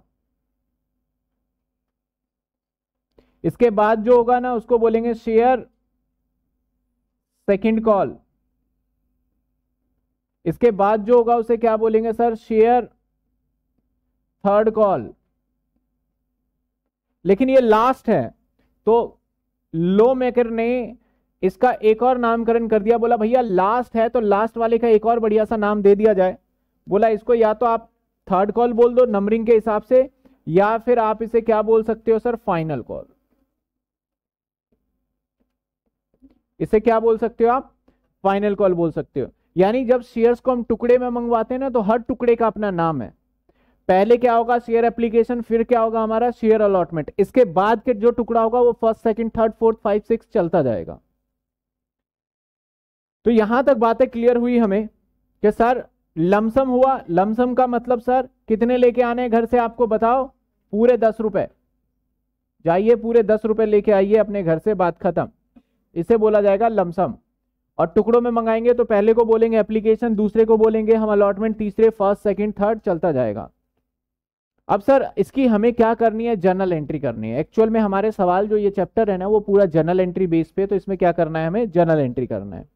इसके बाद जो होगा ना उसको बोलेंगे शेयर सेकंड कॉल इसके बाद जो होगा उसे क्या बोलेंगे सर शेयर थर्ड कॉल लेकिन ये लास्ट है तो लो मेकर ने इसका एक और नामकरण कर दिया बोला भैया लास्ट है तो लास्ट वाले का एक और बढ़िया सा नाम दे दिया जाए बोला इसको या तो आप थर्ड कॉल बोल दो नंबरिंग के हिसाब से या फिर आप इसे क्या बोल सकते हो सर फाइनल कॉल इसे क्या बोल सकते हो आप फाइनल कॉल बोल सकते हो यानी जब शेयर्स को हम टुकड़े में मंगवाते हैं ना तो हर टुकड़े का अपना नाम है पहले क्या होगा शेयर एप्लीकेशन फिर क्या होगा हमारा शेयर अलॉटमेंट इसके बाद के जो टुकड़ा होगा वो first second third fourth five six चलता जाएगा तो यहां तक बातें क्लियर हुई हमें कि सर लमसम हुआ लमसम का मतलब सर कितने लेके आने घर से आपको बताओ पूरे दस रुपए जाइए पूरे दस रुपए लेके आइए अपने घर से बात खत्म इसे बोला जाएगा लमसम और टुकड़ों में मंगाएंगे तो पहले को बोलेंगे एप्लीकेशन दूसरे को बोलेंगे हम अलॉटमेंट तीसरे फर्स्ट सेकंड थर्ड चलता जाएगा अब सर इसकी हमें क्या करनी है जर्नल एंट्री करनी है एक्चुअल में हमारे सवाल जो ये चैप्टर है ना वो पूरा जर्नल एंट्री बेस पे तो इसमें क्या करना है हमें जर्नल एंट्री करना है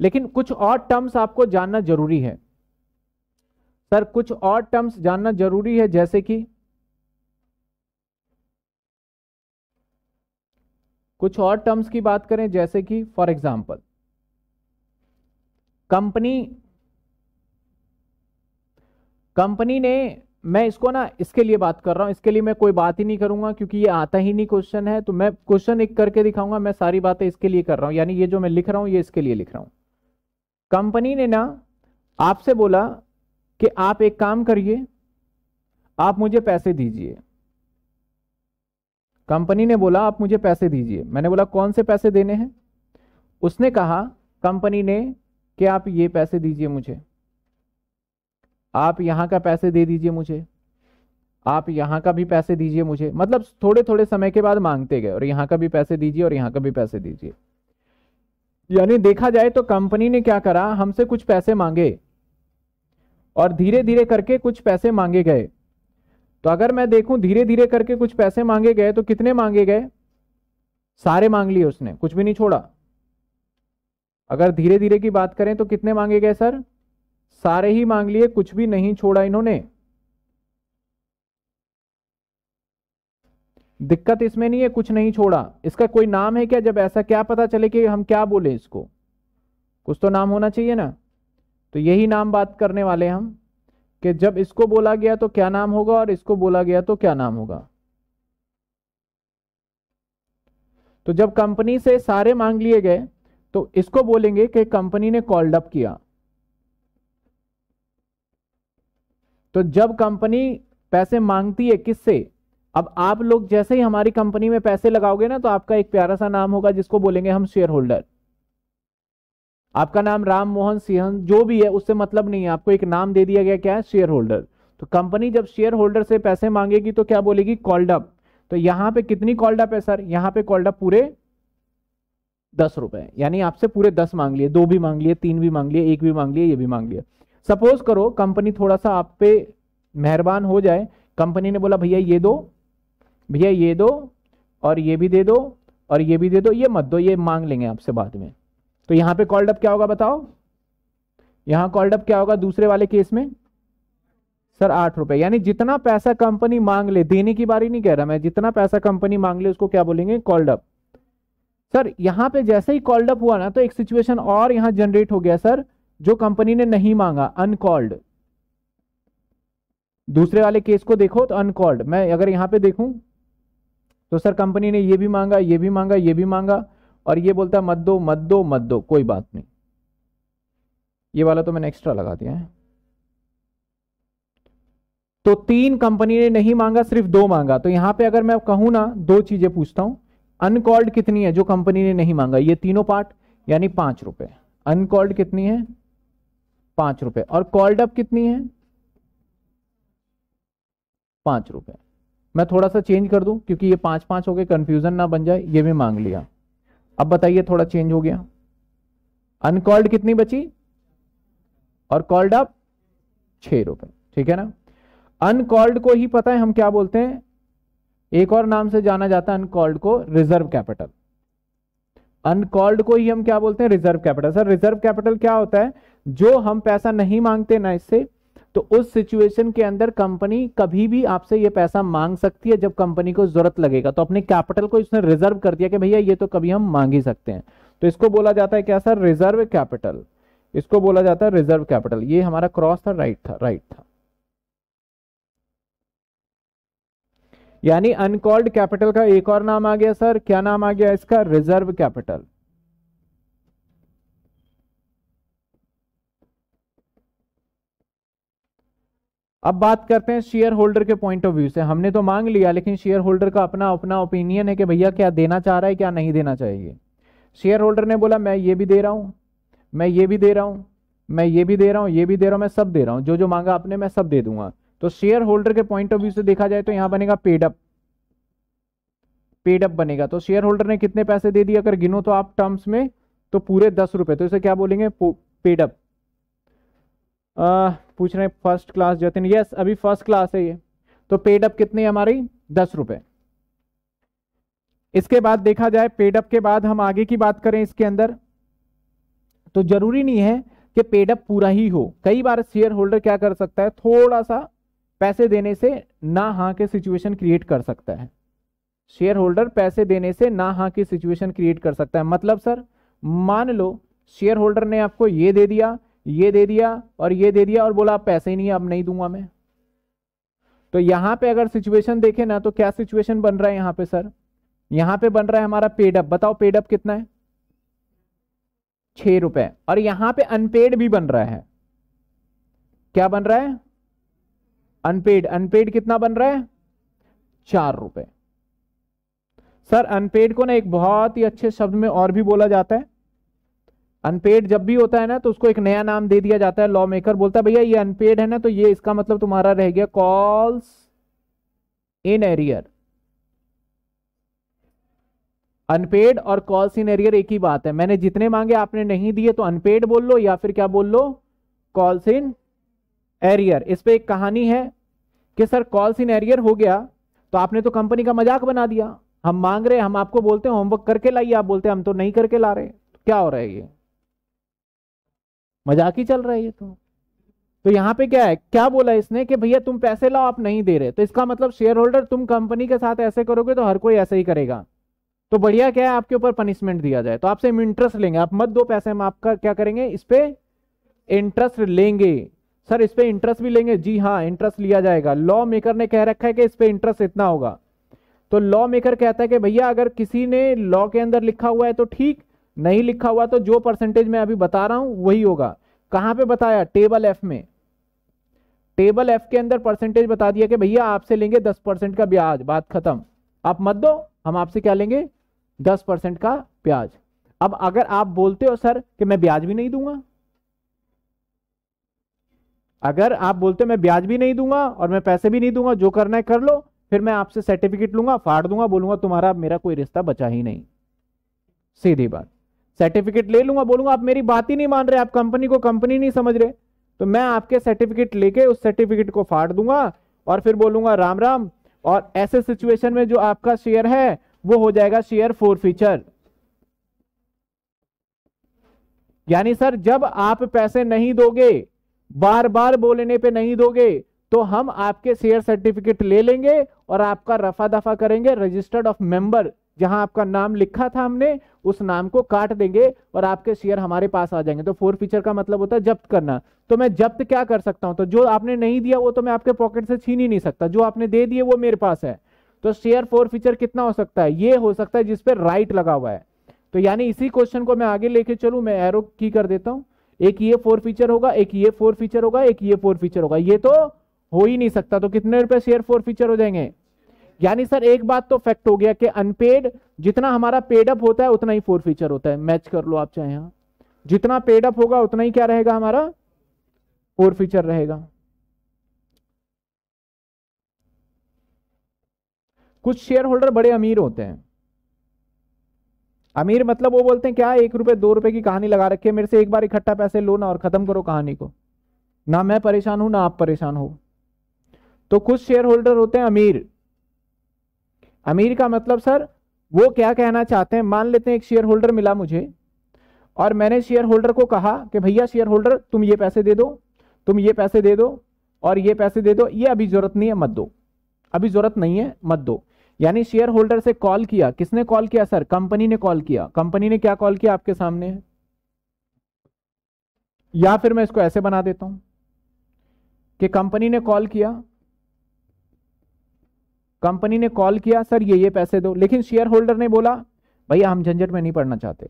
लेकिन कुछ और टर्म्स आपको जानना जरूरी है सर कुछ और टर्म्स जानना जरूरी है जैसे कि कुछ और टर्म्स की बात करें जैसे कि फॉर एग्जाम्पल कंपनी कंपनी ने मैं इसको ना इसके लिए बात कर रहा हूं इसके लिए मैं कोई बात ही नहीं करूंगा क्योंकि ये आता ही नहीं क्वेश्चन है तो मैं क्वेश्चन एक करके दिखाऊंगा मैं सारी बातें इसके लिए कर रहा हूं यानी ये जो मैं लिख रहा हूं ये इसके लिए लिख रहा हूं कंपनी ने ना आपसे बोला कि आप एक काम करिए आप मुझे पैसे दीजिए कंपनी ने बोला आप मुझे पैसे दीजिए मैंने बोला कौन से पैसे देने हैं उसने कहा कंपनी ने कि आप ये पैसे दीजिए मुझे आप यहां का पैसे दे दीजिए मुझे आप यहां का भी पैसे दीजिए मुझे मतलब थोड़े थोड़े समय के बाद मांगते गए और यहां का भी पैसे दीजिए और यहां का भी पैसे दीजिए यानी देखा जाए तो कंपनी ने क्या करा हमसे कुछ पैसे मांगे और धीरे धीरे करके कुछ पैसे मांगे गए तो अगर मैं देखूं धीरे धीरे करके कुछ पैसे मांगे गए तो कितने मांगे गए सारे मांग लिए उसने कुछ भी नहीं छोड़ा अगर धीरे धीरे की बात करें तो कितने मांगे गए सर सारे ही मांग लिए कुछ भी नहीं छोड़ा इन्होंने दिक्कत इसमें नहीं है कुछ नहीं छोड़ा इसका कोई नाम है क्या जब ऐसा क्या पता चले कि हम क्या बोले इसको कुछ तो नाम होना चाहिए ना तो यही नाम बात करने वाले हम कि जब इसको बोला गया तो क्या नाम होगा और इसको बोला गया तो क्या नाम होगा तो जब कंपनी से सारे मांग लिए गए तो इसको बोलेंगे कि कंपनी ने कॉल्ड अप किया तो जब कंपनी पैसे मांगती है किससे अब आप लोग जैसे ही हमारी कंपनी में पैसे लगाओगे ना तो आपका एक प्यारा सा नाम होगा जिसको बोलेंगे हम शेयर होल्डर आपका नाम राम मोहन सिंह जो भी है उससे मतलब नहीं है आपको एक नाम दे दिया गया क्या है शेयर होल्डर तो कंपनी जब शेयर होल्डर से पैसे मांगेगी तो क्या बोलेगी कॉल्डअप तो यहां पे कितनी कॉल्डअप है सर यहाँ पे कॉल्डअप पूरे दस रुपए यानी आपसे पूरे दस मांग लिए दो भी मांग लिए तीन भी मांग लिए एक भी मांग लिए ये भी मांग लिए सपोज करो कंपनी थोड़ा सा आप पे मेहरबान हो जाए कंपनी ने बोला भैया ये दो भैया ये दो और ये भी दे दो और ये भी दे दो ये मत दो ये मांग लेंगे आपसे बाद में तो यहां पे कॉल्ड अप क्या होगा बताओ यहां कॉल्ड अप क्या होगा दूसरे वाले केस में सर आठ रुपए यानी जितना पैसा कंपनी मांग ले देने की बारी नहीं कह रहा मैं जितना पैसा कंपनी मांग ले उसको क्या बोलेंगे कॉल्ड अप सर यहां पे जैसे ही कॉल्ड अप हुआ ना तो एक सिचुएशन और यहां जनरेट हो गया सर जो कंपनी ने नहीं मांगा अनकॉल्ड दूसरे वाले केस को देखो तो अनकॉल्ड मैं अगर यहां पे देखूं तो सर कंपनी ने ये भी मांगा ये भी मांगा ये भी मांगा और ये बोलता है मत दो मत दो मत दो कोई बात नहीं ये वाला तो मैंने एक्स्ट्रा लगा दिया है तो तीन कंपनी ने नहीं मांगा सिर्फ दो मांगा तो यहां पे अगर मैं कहूं ना दो चीजें पूछता हूं अनकॉल्ड कितनी है जो कंपनी ने नहीं मांगा ये तीनों पार्ट यानी पांच रुपए अनकॉल्ड कितनी है पांच रुपए और कॉल्ड अप कितनी है पांच रुपए मैं थोड़ा सा चेंज कर दूं क्योंकि ये पांच पांच हो गए कंफ्यूजन ना बन जाए ये भी मांग लिया अब बताइए थोड़ा चेंज हो गया अनकॉल्ड कितनी बची और कॉल्ड अप छ रुपए ठीक है ना अनकॉल्ड को ही पता है हम क्या बोलते हैं एक और नाम से जाना जाता है अनकॉल्ड को रिजर्व कैपिटल अनकॉल्ड को ही हम क्या बोलते हैं reserve capital sir reserve capital क्या होता है जो हम पैसा नहीं मांगते ना इससे तो उस सिचुएशन के अंदर कंपनी कभी भी आपसे ये पैसा मांग सकती है जब कंपनी को जरूरत लगेगा तो अपने कैपिटल को इसने रिजर्व कर दिया कि भैया ये तो कभी हम मांग ही सकते हैं तो इसको बोला जाता है क्या सर रिजर्व कैपिटल इसको बोला जाता है रिजर्व कैपिटल ये हमारा क्रॉस था राइट था राइट था यानी अनकॉल्ड कैपिटल का एक और नाम आ गया सर क्या नाम आ गया इसका रिजर्व कैपिटल अब बात करते हैं शेयर होल्डर के पॉइंट ऑफ व्यू से हमने तो मांग लिया लेकिन शेयर होल्डर का अपना अपना ओपिनियन है कि भैया क्या देना चाह रहा है क्या नहीं देना चाहिए शेयर होल्डर ने बोला मैं ये भी दे रहा हूँ मैं ये भी दे रहा हूँ मैं ये भी दे रहा हूँ ये भी दे रहा हूँ मैं सब दे रहा हूँ जो जो मांगा आपने मैं सब दे दूंगा तो शेयर होल्डर के पॉइंट ऑफ व्यू से देखा जाए तो यहाँ बनेगा पेडअप पेडअप बनेगा तो शेयर होल्डर ने कितने पैसे दे दिए अगर गिनो तो आप टर्म्स में तो पूरे दस रुपए तो इसे क्या बोलेंगे पेडअप आ, पूछ रहे हैं फर्स्ट क्लास जतिन यस अभी फर्स्ट क्लास है ये तो पेड अप कितनी हमारी दस रुपए इसके बाद देखा जाए पेडअप के बाद हम आगे की बात करें इसके अंदर तो जरूरी नहीं है कि पेडअप पूरा ही हो कई बार शेयर होल्डर क्या कर सकता है थोड़ा सा पैसे देने से ना हाँ के सिचुएशन क्रिएट कर सकता है शेयर होल्डर पैसे देने से ना हाँ की सिचुएशन क्रिएट कर सकता है मतलब सर मान लो शेयर होल्डर ने आपको ये दे दिया ये दे दिया और ये दे दिया और बोला आप पैसे ही नहीं है अब नहीं दूंगा मैं तो यहां पे अगर सिचुएशन देखे ना तो क्या सिचुएशन बन रहा है यहां पे सर यहां पे बन रहा है हमारा पेडअप बताओ पेडअप कितना है छह रुपए और यहां पे अनपेड भी बन रहा है क्या बन रहा है अनपेड अनपेड कितना बन रहा है चार रुपए सर अनपेड को ना एक बहुत ही अच्छे शब्द में और भी बोला जाता है अनपेड जब भी होता है ना तो उसको एक नया नाम दे दिया जाता है लॉ मेकर बोलता है भैया ये अनपेड है ना तो ये इसका मतलब तुम्हारा रह गया कॉल्स इन एरियर अनपेड और कॉल्स इन एरियर एक ही बात है मैंने जितने मांगे आपने नहीं दिए तो अनपेड बोल लो या फिर क्या बोल लो कॉल्स इन एरियर इस पर एक कहानी है कि सर कॉल्स इन एरियर हो गया तो आपने तो कंपनी का मजाक बना दिया हम मांग रहे हम आपको बोलते हैं होमवर्क करके लाइए आप बोलते हैं हम तो नहीं करके ला रहे क्या हो रहा है ये मजाक ही चल रहा है ये तो तो यहाँ पे क्या है क्या बोला इसने कि भैया तुम पैसे लाओ आप नहीं दे रहे तो इसका मतलब शेयर होल्डर तुम कंपनी के साथ ऐसे करोगे तो हर कोई ऐसे ही करेगा तो बढ़िया क्या है आपके ऊपर पनिशमेंट दिया जाए तो आपसे हम इंटरेस्ट लेंगे आप मत दो पैसे हम आपका क्या करेंगे इस पे इंटरेस्ट लेंगे सर इस पे इंटरेस्ट भी लेंगे जी हाँ इंटरेस्ट लिया जाएगा लॉ मेकर ने कह रखा है कि इस पे इंटरेस्ट इतना होगा तो लॉ मेकर कहता है कि भैया अगर किसी ने लॉ के अंदर लिखा हुआ है तो ठीक नहीं लिखा हुआ तो जो परसेंटेज मैं अभी बता रहा हूं वही होगा कहां पे बताया टेबल एफ में टेबल एफ के अंदर परसेंटेज बता दिया कि भैया आपसे लेंगे दस परसेंट का ब्याज बात खत्म आप मत दो हम आपसे क्या लेंगे दस परसेंट का ब्याज अब अगर आप बोलते हो सर कि मैं ब्याज भी नहीं दूंगा अगर आप बोलते हो मैं ब्याज भी नहीं दूंगा और मैं पैसे भी नहीं दूंगा जो करना है कर लो फिर मैं आपसे सर्टिफिकेट लूंगा फाड़ दूंगा बोलूंगा तुम्हारा मेरा कोई रिश्ता बचा ही नहीं सीधी बात सर्टिफिकेट ले लूंगा बोलूंगा आप मेरी बात ही नहीं मान रहे आप कंपनी को कंपनी नहीं समझ रहे तो मैं आपके सर्टिफिकेट लेके उस सर्टिफिकेट को फाड़ दूंगा और फिर बोलूंगा राम राम और ऐसे सिचुएशन में जो आपका शेयर है वो हो जाएगा शेयर फोर फीचर यानी सर जब आप पैसे नहीं दोगे बार बार बोलने पे नहीं दोगे तो हम आपके शेयर सर्टिफिकेट ले लेंगे और आपका रफा दफा करेंगे रजिस्टर्ड ऑफ मेंबर जहां आपका नाम लिखा था हमने उस नाम को काट देंगे और आपके शेयर हमारे पास आ जाएंगे तो फोर फीचर का मतलब होता है जब्त करना तो मैं जब्त क्या कर सकता हूं तो जो आपने नहीं दिया वो तो मैं आपके पॉकेट से छीन ही नहीं सकता जो आपने दे दिए वो मेरे पास है तो शेयर फोर फीचर कितना हो सकता है ये हो सकता है जिसपे राइट लगा हुआ है तो यानी इसी क्वेश्चन को मैं आगे लेके चलू मैं एरो की कर देता हूं एक ये फोर फीचर होगा एक ये फोर फीचर होगा एक ये फोर फीचर होगा ये तो हो ही नहीं सकता तो कितने रुपए शेयर फोर फीचर हो जाएंगे यानी सर एक बात तो फैक्ट हो गया कि अनपेड जितना हमारा पेडअप होता है उतना ही फोर फीचर होता है मैच कर लो आप चाहे यहां जितना पेडअप होगा उतना ही क्या रहेगा हमारा फोर फीचर रहेगा कुछ शेयर होल्डर बड़े अमीर होते हैं अमीर मतलब वो बोलते हैं क्या एक रुपए दो रुपए की कहानी लगा रखी है मेरे से एक बार इकट्ठा पैसे लो ना और खत्म करो कहानी को ना मैं परेशान हूं ना आप परेशान हो तो कुछ शेयर होल्डर होते हैं अमीर अमीर का मतलब सर वो क्या कहना चाहते हैं मान लेते हैं एक शेयर होल्डर मिला मुझे और मैंने शेयर होल्डर को कहा कि भैया शेयर होल्डर तुम ये पैसे दे दो तुम ये पैसे दे दो और ये पैसे दे दो ये अभी जरूरत नहीं है मत दो अभी जरूरत नहीं है मत दो यानी शेयर होल्डर से कॉल किया किसने कॉल किया सर कंपनी ने कॉल किया कंपनी ने क्या कॉल किया आपके सामने या फिर मैं इसको ऐसे बना देता हूं कि कंपनी ने कॉल किया कंपनी ने कॉल किया सर ये ये पैसे दो लेकिन शेयर होल्डर ने बोला भैया हम झंझट में नहीं पड़ना चाहते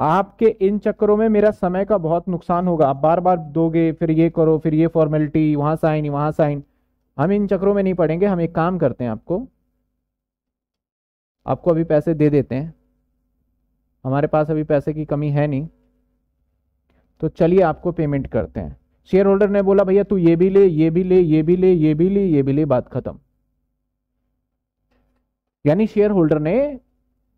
आपके इन चक्करों में मेरा समय का बहुत नुकसान होगा आप बार बार दोगे फिर ये करो फिर ये फॉर्मेलिटी वहां साइन वहां साइन हम इन चक्करों में नहीं पड़ेंगे हम एक काम करते हैं आपको आपको अभी पैसे दे देते हैं हमारे पास अभी पैसे की कमी है नहीं तो चलिए आपको पेमेंट करते हैं शेयर होल्डर ने बोला भैया तू ये भी ले ये भी ले ये भी ले ये भी ले ये भी ले बात खत्म यानी शेयर होल्डर ने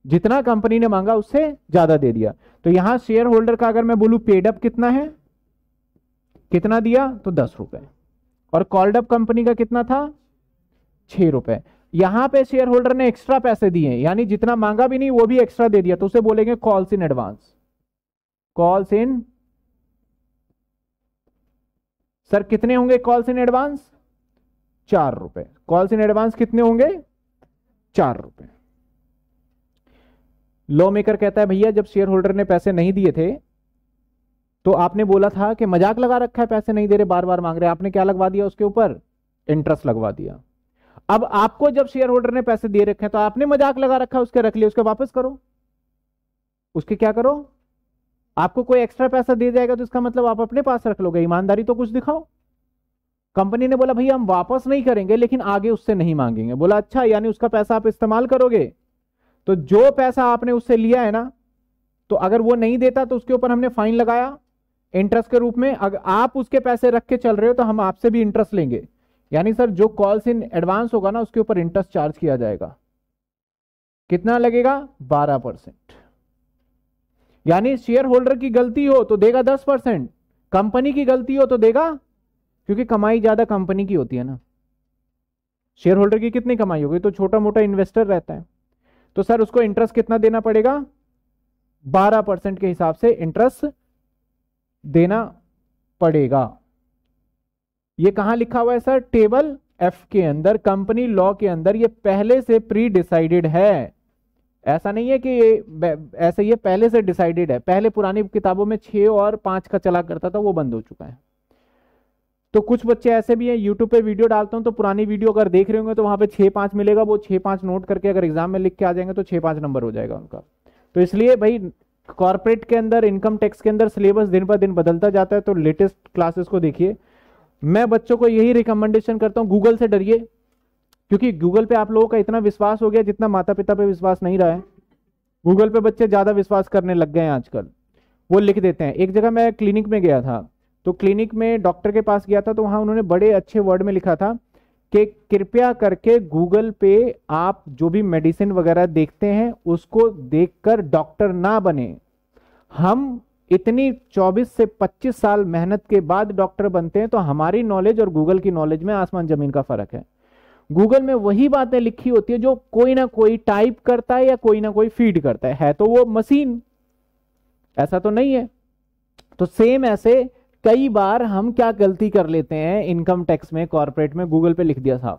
जितना कंपनी ने मांगा उससे ज्यादा दे दिया तो यहां शेयर होल्डर का अगर मैं बोलू पेडअप कितना है कितना दिया तो दस रुपए और कॉल्ड अप कंपनी का कितना था छह रुपए यहां पे शेयर होल्डर ने एक्स्ट्रा पैसे दिए यानी जितना मांगा भी नहीं वो भी एक्स्ट्रा दे दिया तो उसे बोलेंगे calls in advance calls in sir कितने होंगे कॉल्स इन एडवांस चार रुपए कॉल्स इन एडवांस कितने होंगे चार रुपए लॉ मेकर कहता है भैया जब शेयर होल्डर ने पैसे नहीं दिए थे तो आपने बोला था कि मजाक लगा रखा है पैसे नहीं दे रहे बार बार मांग रहे आपने क्या लगवा दिया उसके ऊपर इंटरेस्ट लगवा दिया अब आपको जब शेयर होल्डर ने पैसे दे रखे तो आपने मजाक लगा रखा उसके रख लिया उसके वापस करो उसके क्या करो आपको कोई एक्स्ट्रा पैसा दे जाएगा तो इसका मतलब आप अपने पास रख लोगे ईमानदारी तो कुछ दिखाओ कंपनी ने बोला भैया हम वापस नहीं करेंगे लेकिन आगे उससे नहीं मांगेंगे बोला अच्छा यानी उसका पैसा आप इस्तेमाल करोगे तो जो पैसा आपने उससे लिया है ना तो अगर वो नहीं देता तो उसके ऊपर हमने फाइन लगाया इंटरेस्ट के रूप में अगर आप उसके पैसे रख के चल रहे हो तो हम आपसे भी इंटरेस्ट लेंगे यानी सर जो कॉल्स इन एडवांस होगा ना उसके ऊपर इंटरेस्ट चार्ज किया जाएगा कितना लगेगा बारह परसेंट यानी शेयर होल्डर की गलती हो तो देगा दस परसेंट कंपनी की गलती हो तो देगा क्योंकि कमाई ज़्यादा कंपनी की होती है ना शेयर होल्डर की कितनी कमाई होगी तो छोटा मोटा इन्वेस्टर रहता है तो सर उसको इंटरेस्ट कितना देना पड़ेगा बारह परसेंट के हिसाब से इंटरेस्ट देना पड़ेगा ये कहां लिखा हुआ है सर टेबल एफ के अंदर कंपनी लॉ के अंदर ये पहले से प्री डिसाइडेड है ऐसा नहीं है कि ये ऐसे ये पहले से डिसाइडेड है पहले पुरानी किताबों में छः और पांच का चला करता था वो बंद हो चुका है तो कुछ बच्चे ऐसे भी हैं यूट्यूब पे वीडियो डालता हूँ तो पुरानी वीडियो अगर देख रहे होंगे तो वहां पे छह पांच मिलेगा वो छः पांच नोट करके अगर एग्जाम में लिख के आ जाएंगे तो छः पाँच नंबर हो जाएगा उनका तो इसलिए भाई कॉर्पोरेट के अंदर इनकम टैक्स के अंदर सिलेबस दिन पर दिन बदलता जाता है तो लेटेस्ट क्लासेस को देखिए मैं बच्चों को यही रिकमेंडेशन करता हूँ गूगल से डरिए क्योंकि गूगल पे आप लोगों का इतना विश्वास हो गया जितना माता पिता पे विश्वास नहीं रहा है गूगल पे बच्चे ज़्यादा विश्वास करने लग गए हैं आजकल वो लिख देते हैं एक जगह मैं क्लिनिक में गया था तो क्लिनिक में डॉक्टर के पास गया था तो वहां उन्होंने बड़े अच्छे वर्ड में लिखा था कि कृपया करके गूगल पे आप जो भी मेडिसिन वगैरह देखते हैं उसको देखकर डॉक्टर ना बने हम इतनी 24 से 25 साल मेहनत के बाद डॉक्टर बनते हैं तो हमारी नॉलेज और गूगल की नॉलेज में आसमान जमीन का फर्क है गूगल में वही बातें लिखी होती है जो कोई ना कोई टाइप करता है या कोई ना कोई फीड करता है, है तो वो मशीन ऐसा तो नहीं है तो सेम ऐसे कई बार हम क्या गलती कर लेते हैं इनकम टैक्स में कॉरपोरेट में गूगल पे लिख दिया साहब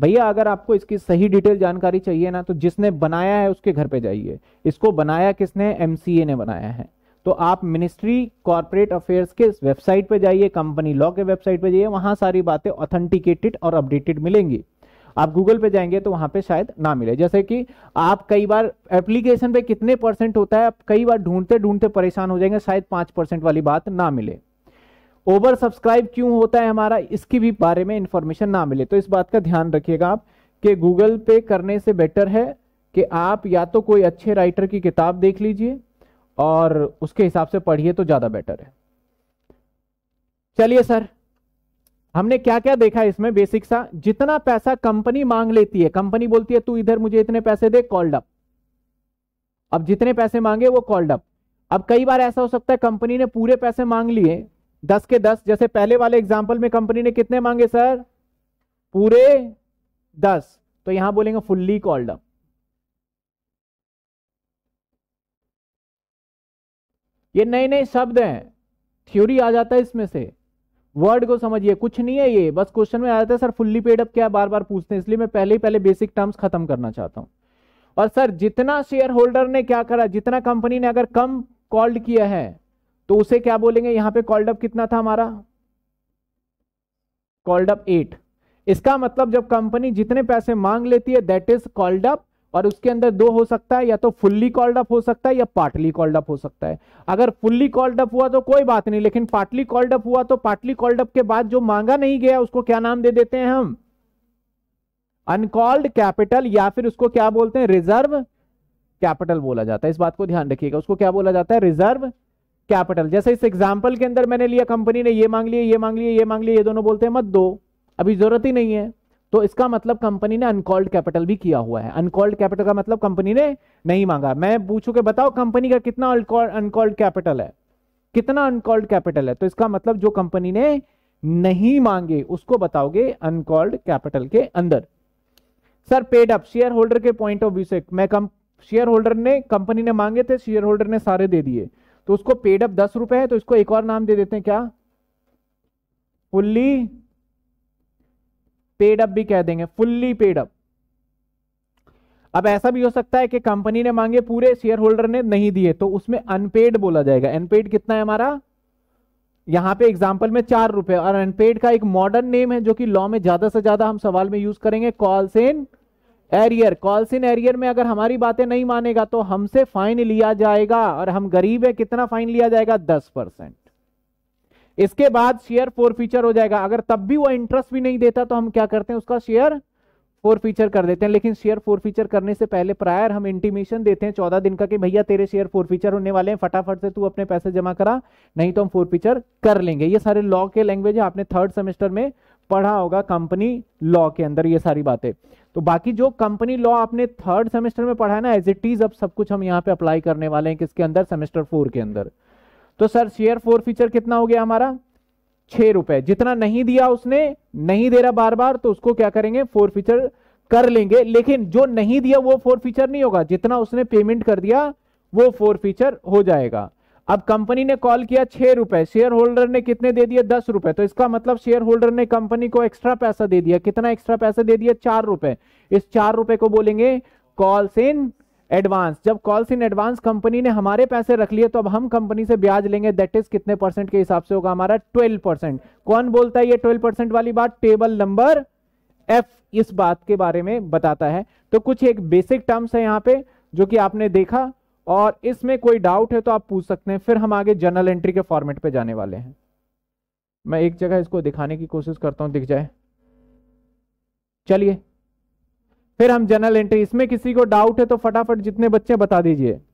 भैया अगर आपको इसकी सही डिटेल जानकारी चाहिए ना तो जिसने बनाया है उसके घर पे जाइए इसको बनाया किसने एम ने बनाया है तो आप मिनिस्ट्री कॉरपोरेट अफेयर्स के वेबसाइट पे जाइए कंपनी लॉ के वेबसाइट पे जाइए वहां सारी बातें ऑथेंटिकेटेड और अपडेटेड मिलेंगी आप गूगल पे जाएंगे तो वहां पे शायद ना मिले जैसे कि आप कई बार एप्लीकेशन पे कितने परसेंट होता है आप कई बार ढूंढते ढूंढते परेशान हो जाएंगे शायद पांच परसेंट वाली बात ना मिले ओवर सब्सक्राइब क्यों होता है हमारा इसकी भी बारे में इंफॉर्मेशन ना मिले तो इस बात का ध्यान रखिएगा आप कि गूगल पे करने से बेटर है कि आप या तो कोई अच्छे राइटर की किताब देख लीजिए और उसके हिसाब से पढ़िए तो ज़्यादा बेटर है चलिए सर हमने क्या क्या देखा इसमें बेसिक सा जितना पैसा कंपनी मांग लेती है कंपनी बोलती है तू इधर मुझे इतने पैसे दे कॉल्ड अप अब जितने पैसे मांगे वो कॉल्ड अप अब कई बार ऐसा हो सकता है कंपनी ने पूरे पैसे मांग लिए दस के दस जैसे पहले वाले एग्जाम्पल में कंपनी ने कितने मांगे सर पूरे दस तो यहां बोलेंगे फुल्ली कॉल्ड अप ये नए नए शब्द हैं थ्योरी आ जाता है इसमें से वर्ड को समझिए कुछ नहीं है ये बस क्वेश्चन में आ जाता है सर फुल्ली पेड अप क्या बार बार पूछते हैं इसलिए मैं पहले ही पहले बेसिक टर्म्स खत्म करना चाहता हूं और सर जितना शेयर होल्डर ने क्या करा जितना कंपनी ने अगर कम कॉल्ड किया है तो उसे क्या बोलेंगे यहां पे कॉल्ड अप कितना था हमारा कॉल्ड अप एट इसका मतलब जब कंपनी जितने पैसे मांग लेती है दैट इज कॉल्ड अप और उसके अंदर दो हो सकता है या तो फुल्ली कॉल्ड अप हो सकता है या पार्टली कॉल्ड अप हो सकता है अगर फुल्ली कॉल्ड अप हुआ तो कोई बात नहीं लेकिन पार्टली कॉल्ड अप हुआ तो पार्टली कॉल्ड अप के बाद जो मांगा नहीं गया उसको क्या नाम दे देते हैं हम अनकॉल्ड कैपिटल या फिर उसको क्या बोलते हैं रिजर्व कैपिटल बोला जाता है इस बात को ध्यान रखिएगा उसको क्या बोला जाता है रिजर्व कैपिटल जैसे इस एग्जाम्पल के अंदर मैंने लिया कंपनी ने ये मांग लिया ये मांग लिया ये मांग लिया ये दोनों बोलते हैं मत दो अभी जरूरत ही नहीं है तो इसका मतलब कंपनी ने अनकॉल्ड कैपिटल भी किया हुआ है अनकॉल्ड कैपिटल का मतलब कंपनी ने नहीं मांगा मैं पूछू के बताओ कंपनी का कितना अनकॉल्ड कैपिटल है कितना अनकॉल्ड कैपिटल है तो इसका मतलब जो कंपनी ने नहीं मांगे उसको बताओगे अनकॉल्ड कैपिटल के अंदर sir paid up shareholder के पॉइंट ऑफ व्यू से मैं कम शेयर होल्डर ने कंपनी ने मांगे थे शेयर होल्डर ने सारे दे दिए तो उसको पेडअप दस रुपए है तो इसको एक और नाम दे देते हैं क्या फुल्ली अप भी कह देंगे फुल्ली अप अब ऐसा भी हो सकता है कि कंपनी ने मांगे पूरे शेयर होल्डर ने नहीं दिए तो उसमें अनपेड बोला जाएगा अनपेड कितना है हमारा यहां पे एग्जांपल में चार रुपए और अनपेड का एक मॉडर्न नेम है जो कि लॉ में ज्यादा से ज्यादा हम सवाल में यूज करेंगे calls in arrear calls in arrear में अगर हमारी बातें नहीं मानेगा तो हमसे फाइन लिया जाएगा और हम गरीब है कितना फाइन लिया जाएगा दस परसेंट इसके बाद शेयर फोर फीचर हो जाएगा अगर तब भी वो इंटरेस्ट भी नहीं देता तो हम क्या करते हैं उसका शेयर फोर फीचर कर देते हैं लेकिन शेयर फोर फीचर करने से पहले प्रायर हम इंटीमेशन देते हैं चौदह दिन का कि भैया तेरे शेयर फोर फीचर होने वाले हैं फटाफट से तू अपने पैसे जमा करा नहीं तो हम फोर फीचर कर लेंगे ये सारे लॉ के लैंग्वेज आपने थर्ड सेमेस्टर में पढ़ा होगा कंपनी लॉ के अंदर ये सारी बातें तो बाकी जो कंपनी लॉ आपने थर्ड सेमेस्टर में पढ़ा है ना एज इट इज अब सब कुछ हम यहाँ पे अप्लाई करने वाले हैं किसके अंदर सेमेस्टर फोर के अंदर तो सर शेयर फोर फीचर कितना हो गया हमारा छह रुपए जितना नहीं दिया उसने नहीं दे रहा बार बार तो उसको क्या करेंगे फोर फीचर कर लेंगे लेकिन जो नहीं दिया वो फोर फीचर नहीं होगा जितना उसने पेमेंट कर दिया वो फोर फीचर हो जाएगा अब कंपनी ने कॉल किया छह रुपए शेयर होल्डर ने कितने दे दिए दस रुपए तो इसका मतलब शेयर होल्डर ने कंपनी को एक्स्ट्रा पैसा दे दिया कितना एक्स्ट्रा पैसा दे दिया चार रुपए इस चार रुपए को बोलेंगे कॉल्स इन एडवांस जब कॉल्स इन एडवांस कंपनी ने हमारे पैसे रख लिए तो अब हम कंपनी से ब्याज लेंगे दैट इज कितने परसेंट के हिसाब से होगा हमारा ट्वेल्व परसेंट कौन बोलता है ये ट्वेल्व परसेंट वाली बात टेबल नंबर एफ इस बात के बारे में बताता है तो कुछ एक बेसिक टर्म्स है यहाँ पे जो कि आपने देखा और इसमें कोई डाउट है तो आप पूछ सकते हैं फिर हम आगे जनरल एंट्री के फॉर्मेट पे जाने वाले हैं मैं एक जगह इसको दिखाने की कोशिश करता हूं दिख जाए चलिए फिर हम जनरल एंट्री इसमें किसी को डाउट है तो फटाफट जितने बच्चे बता दीजिए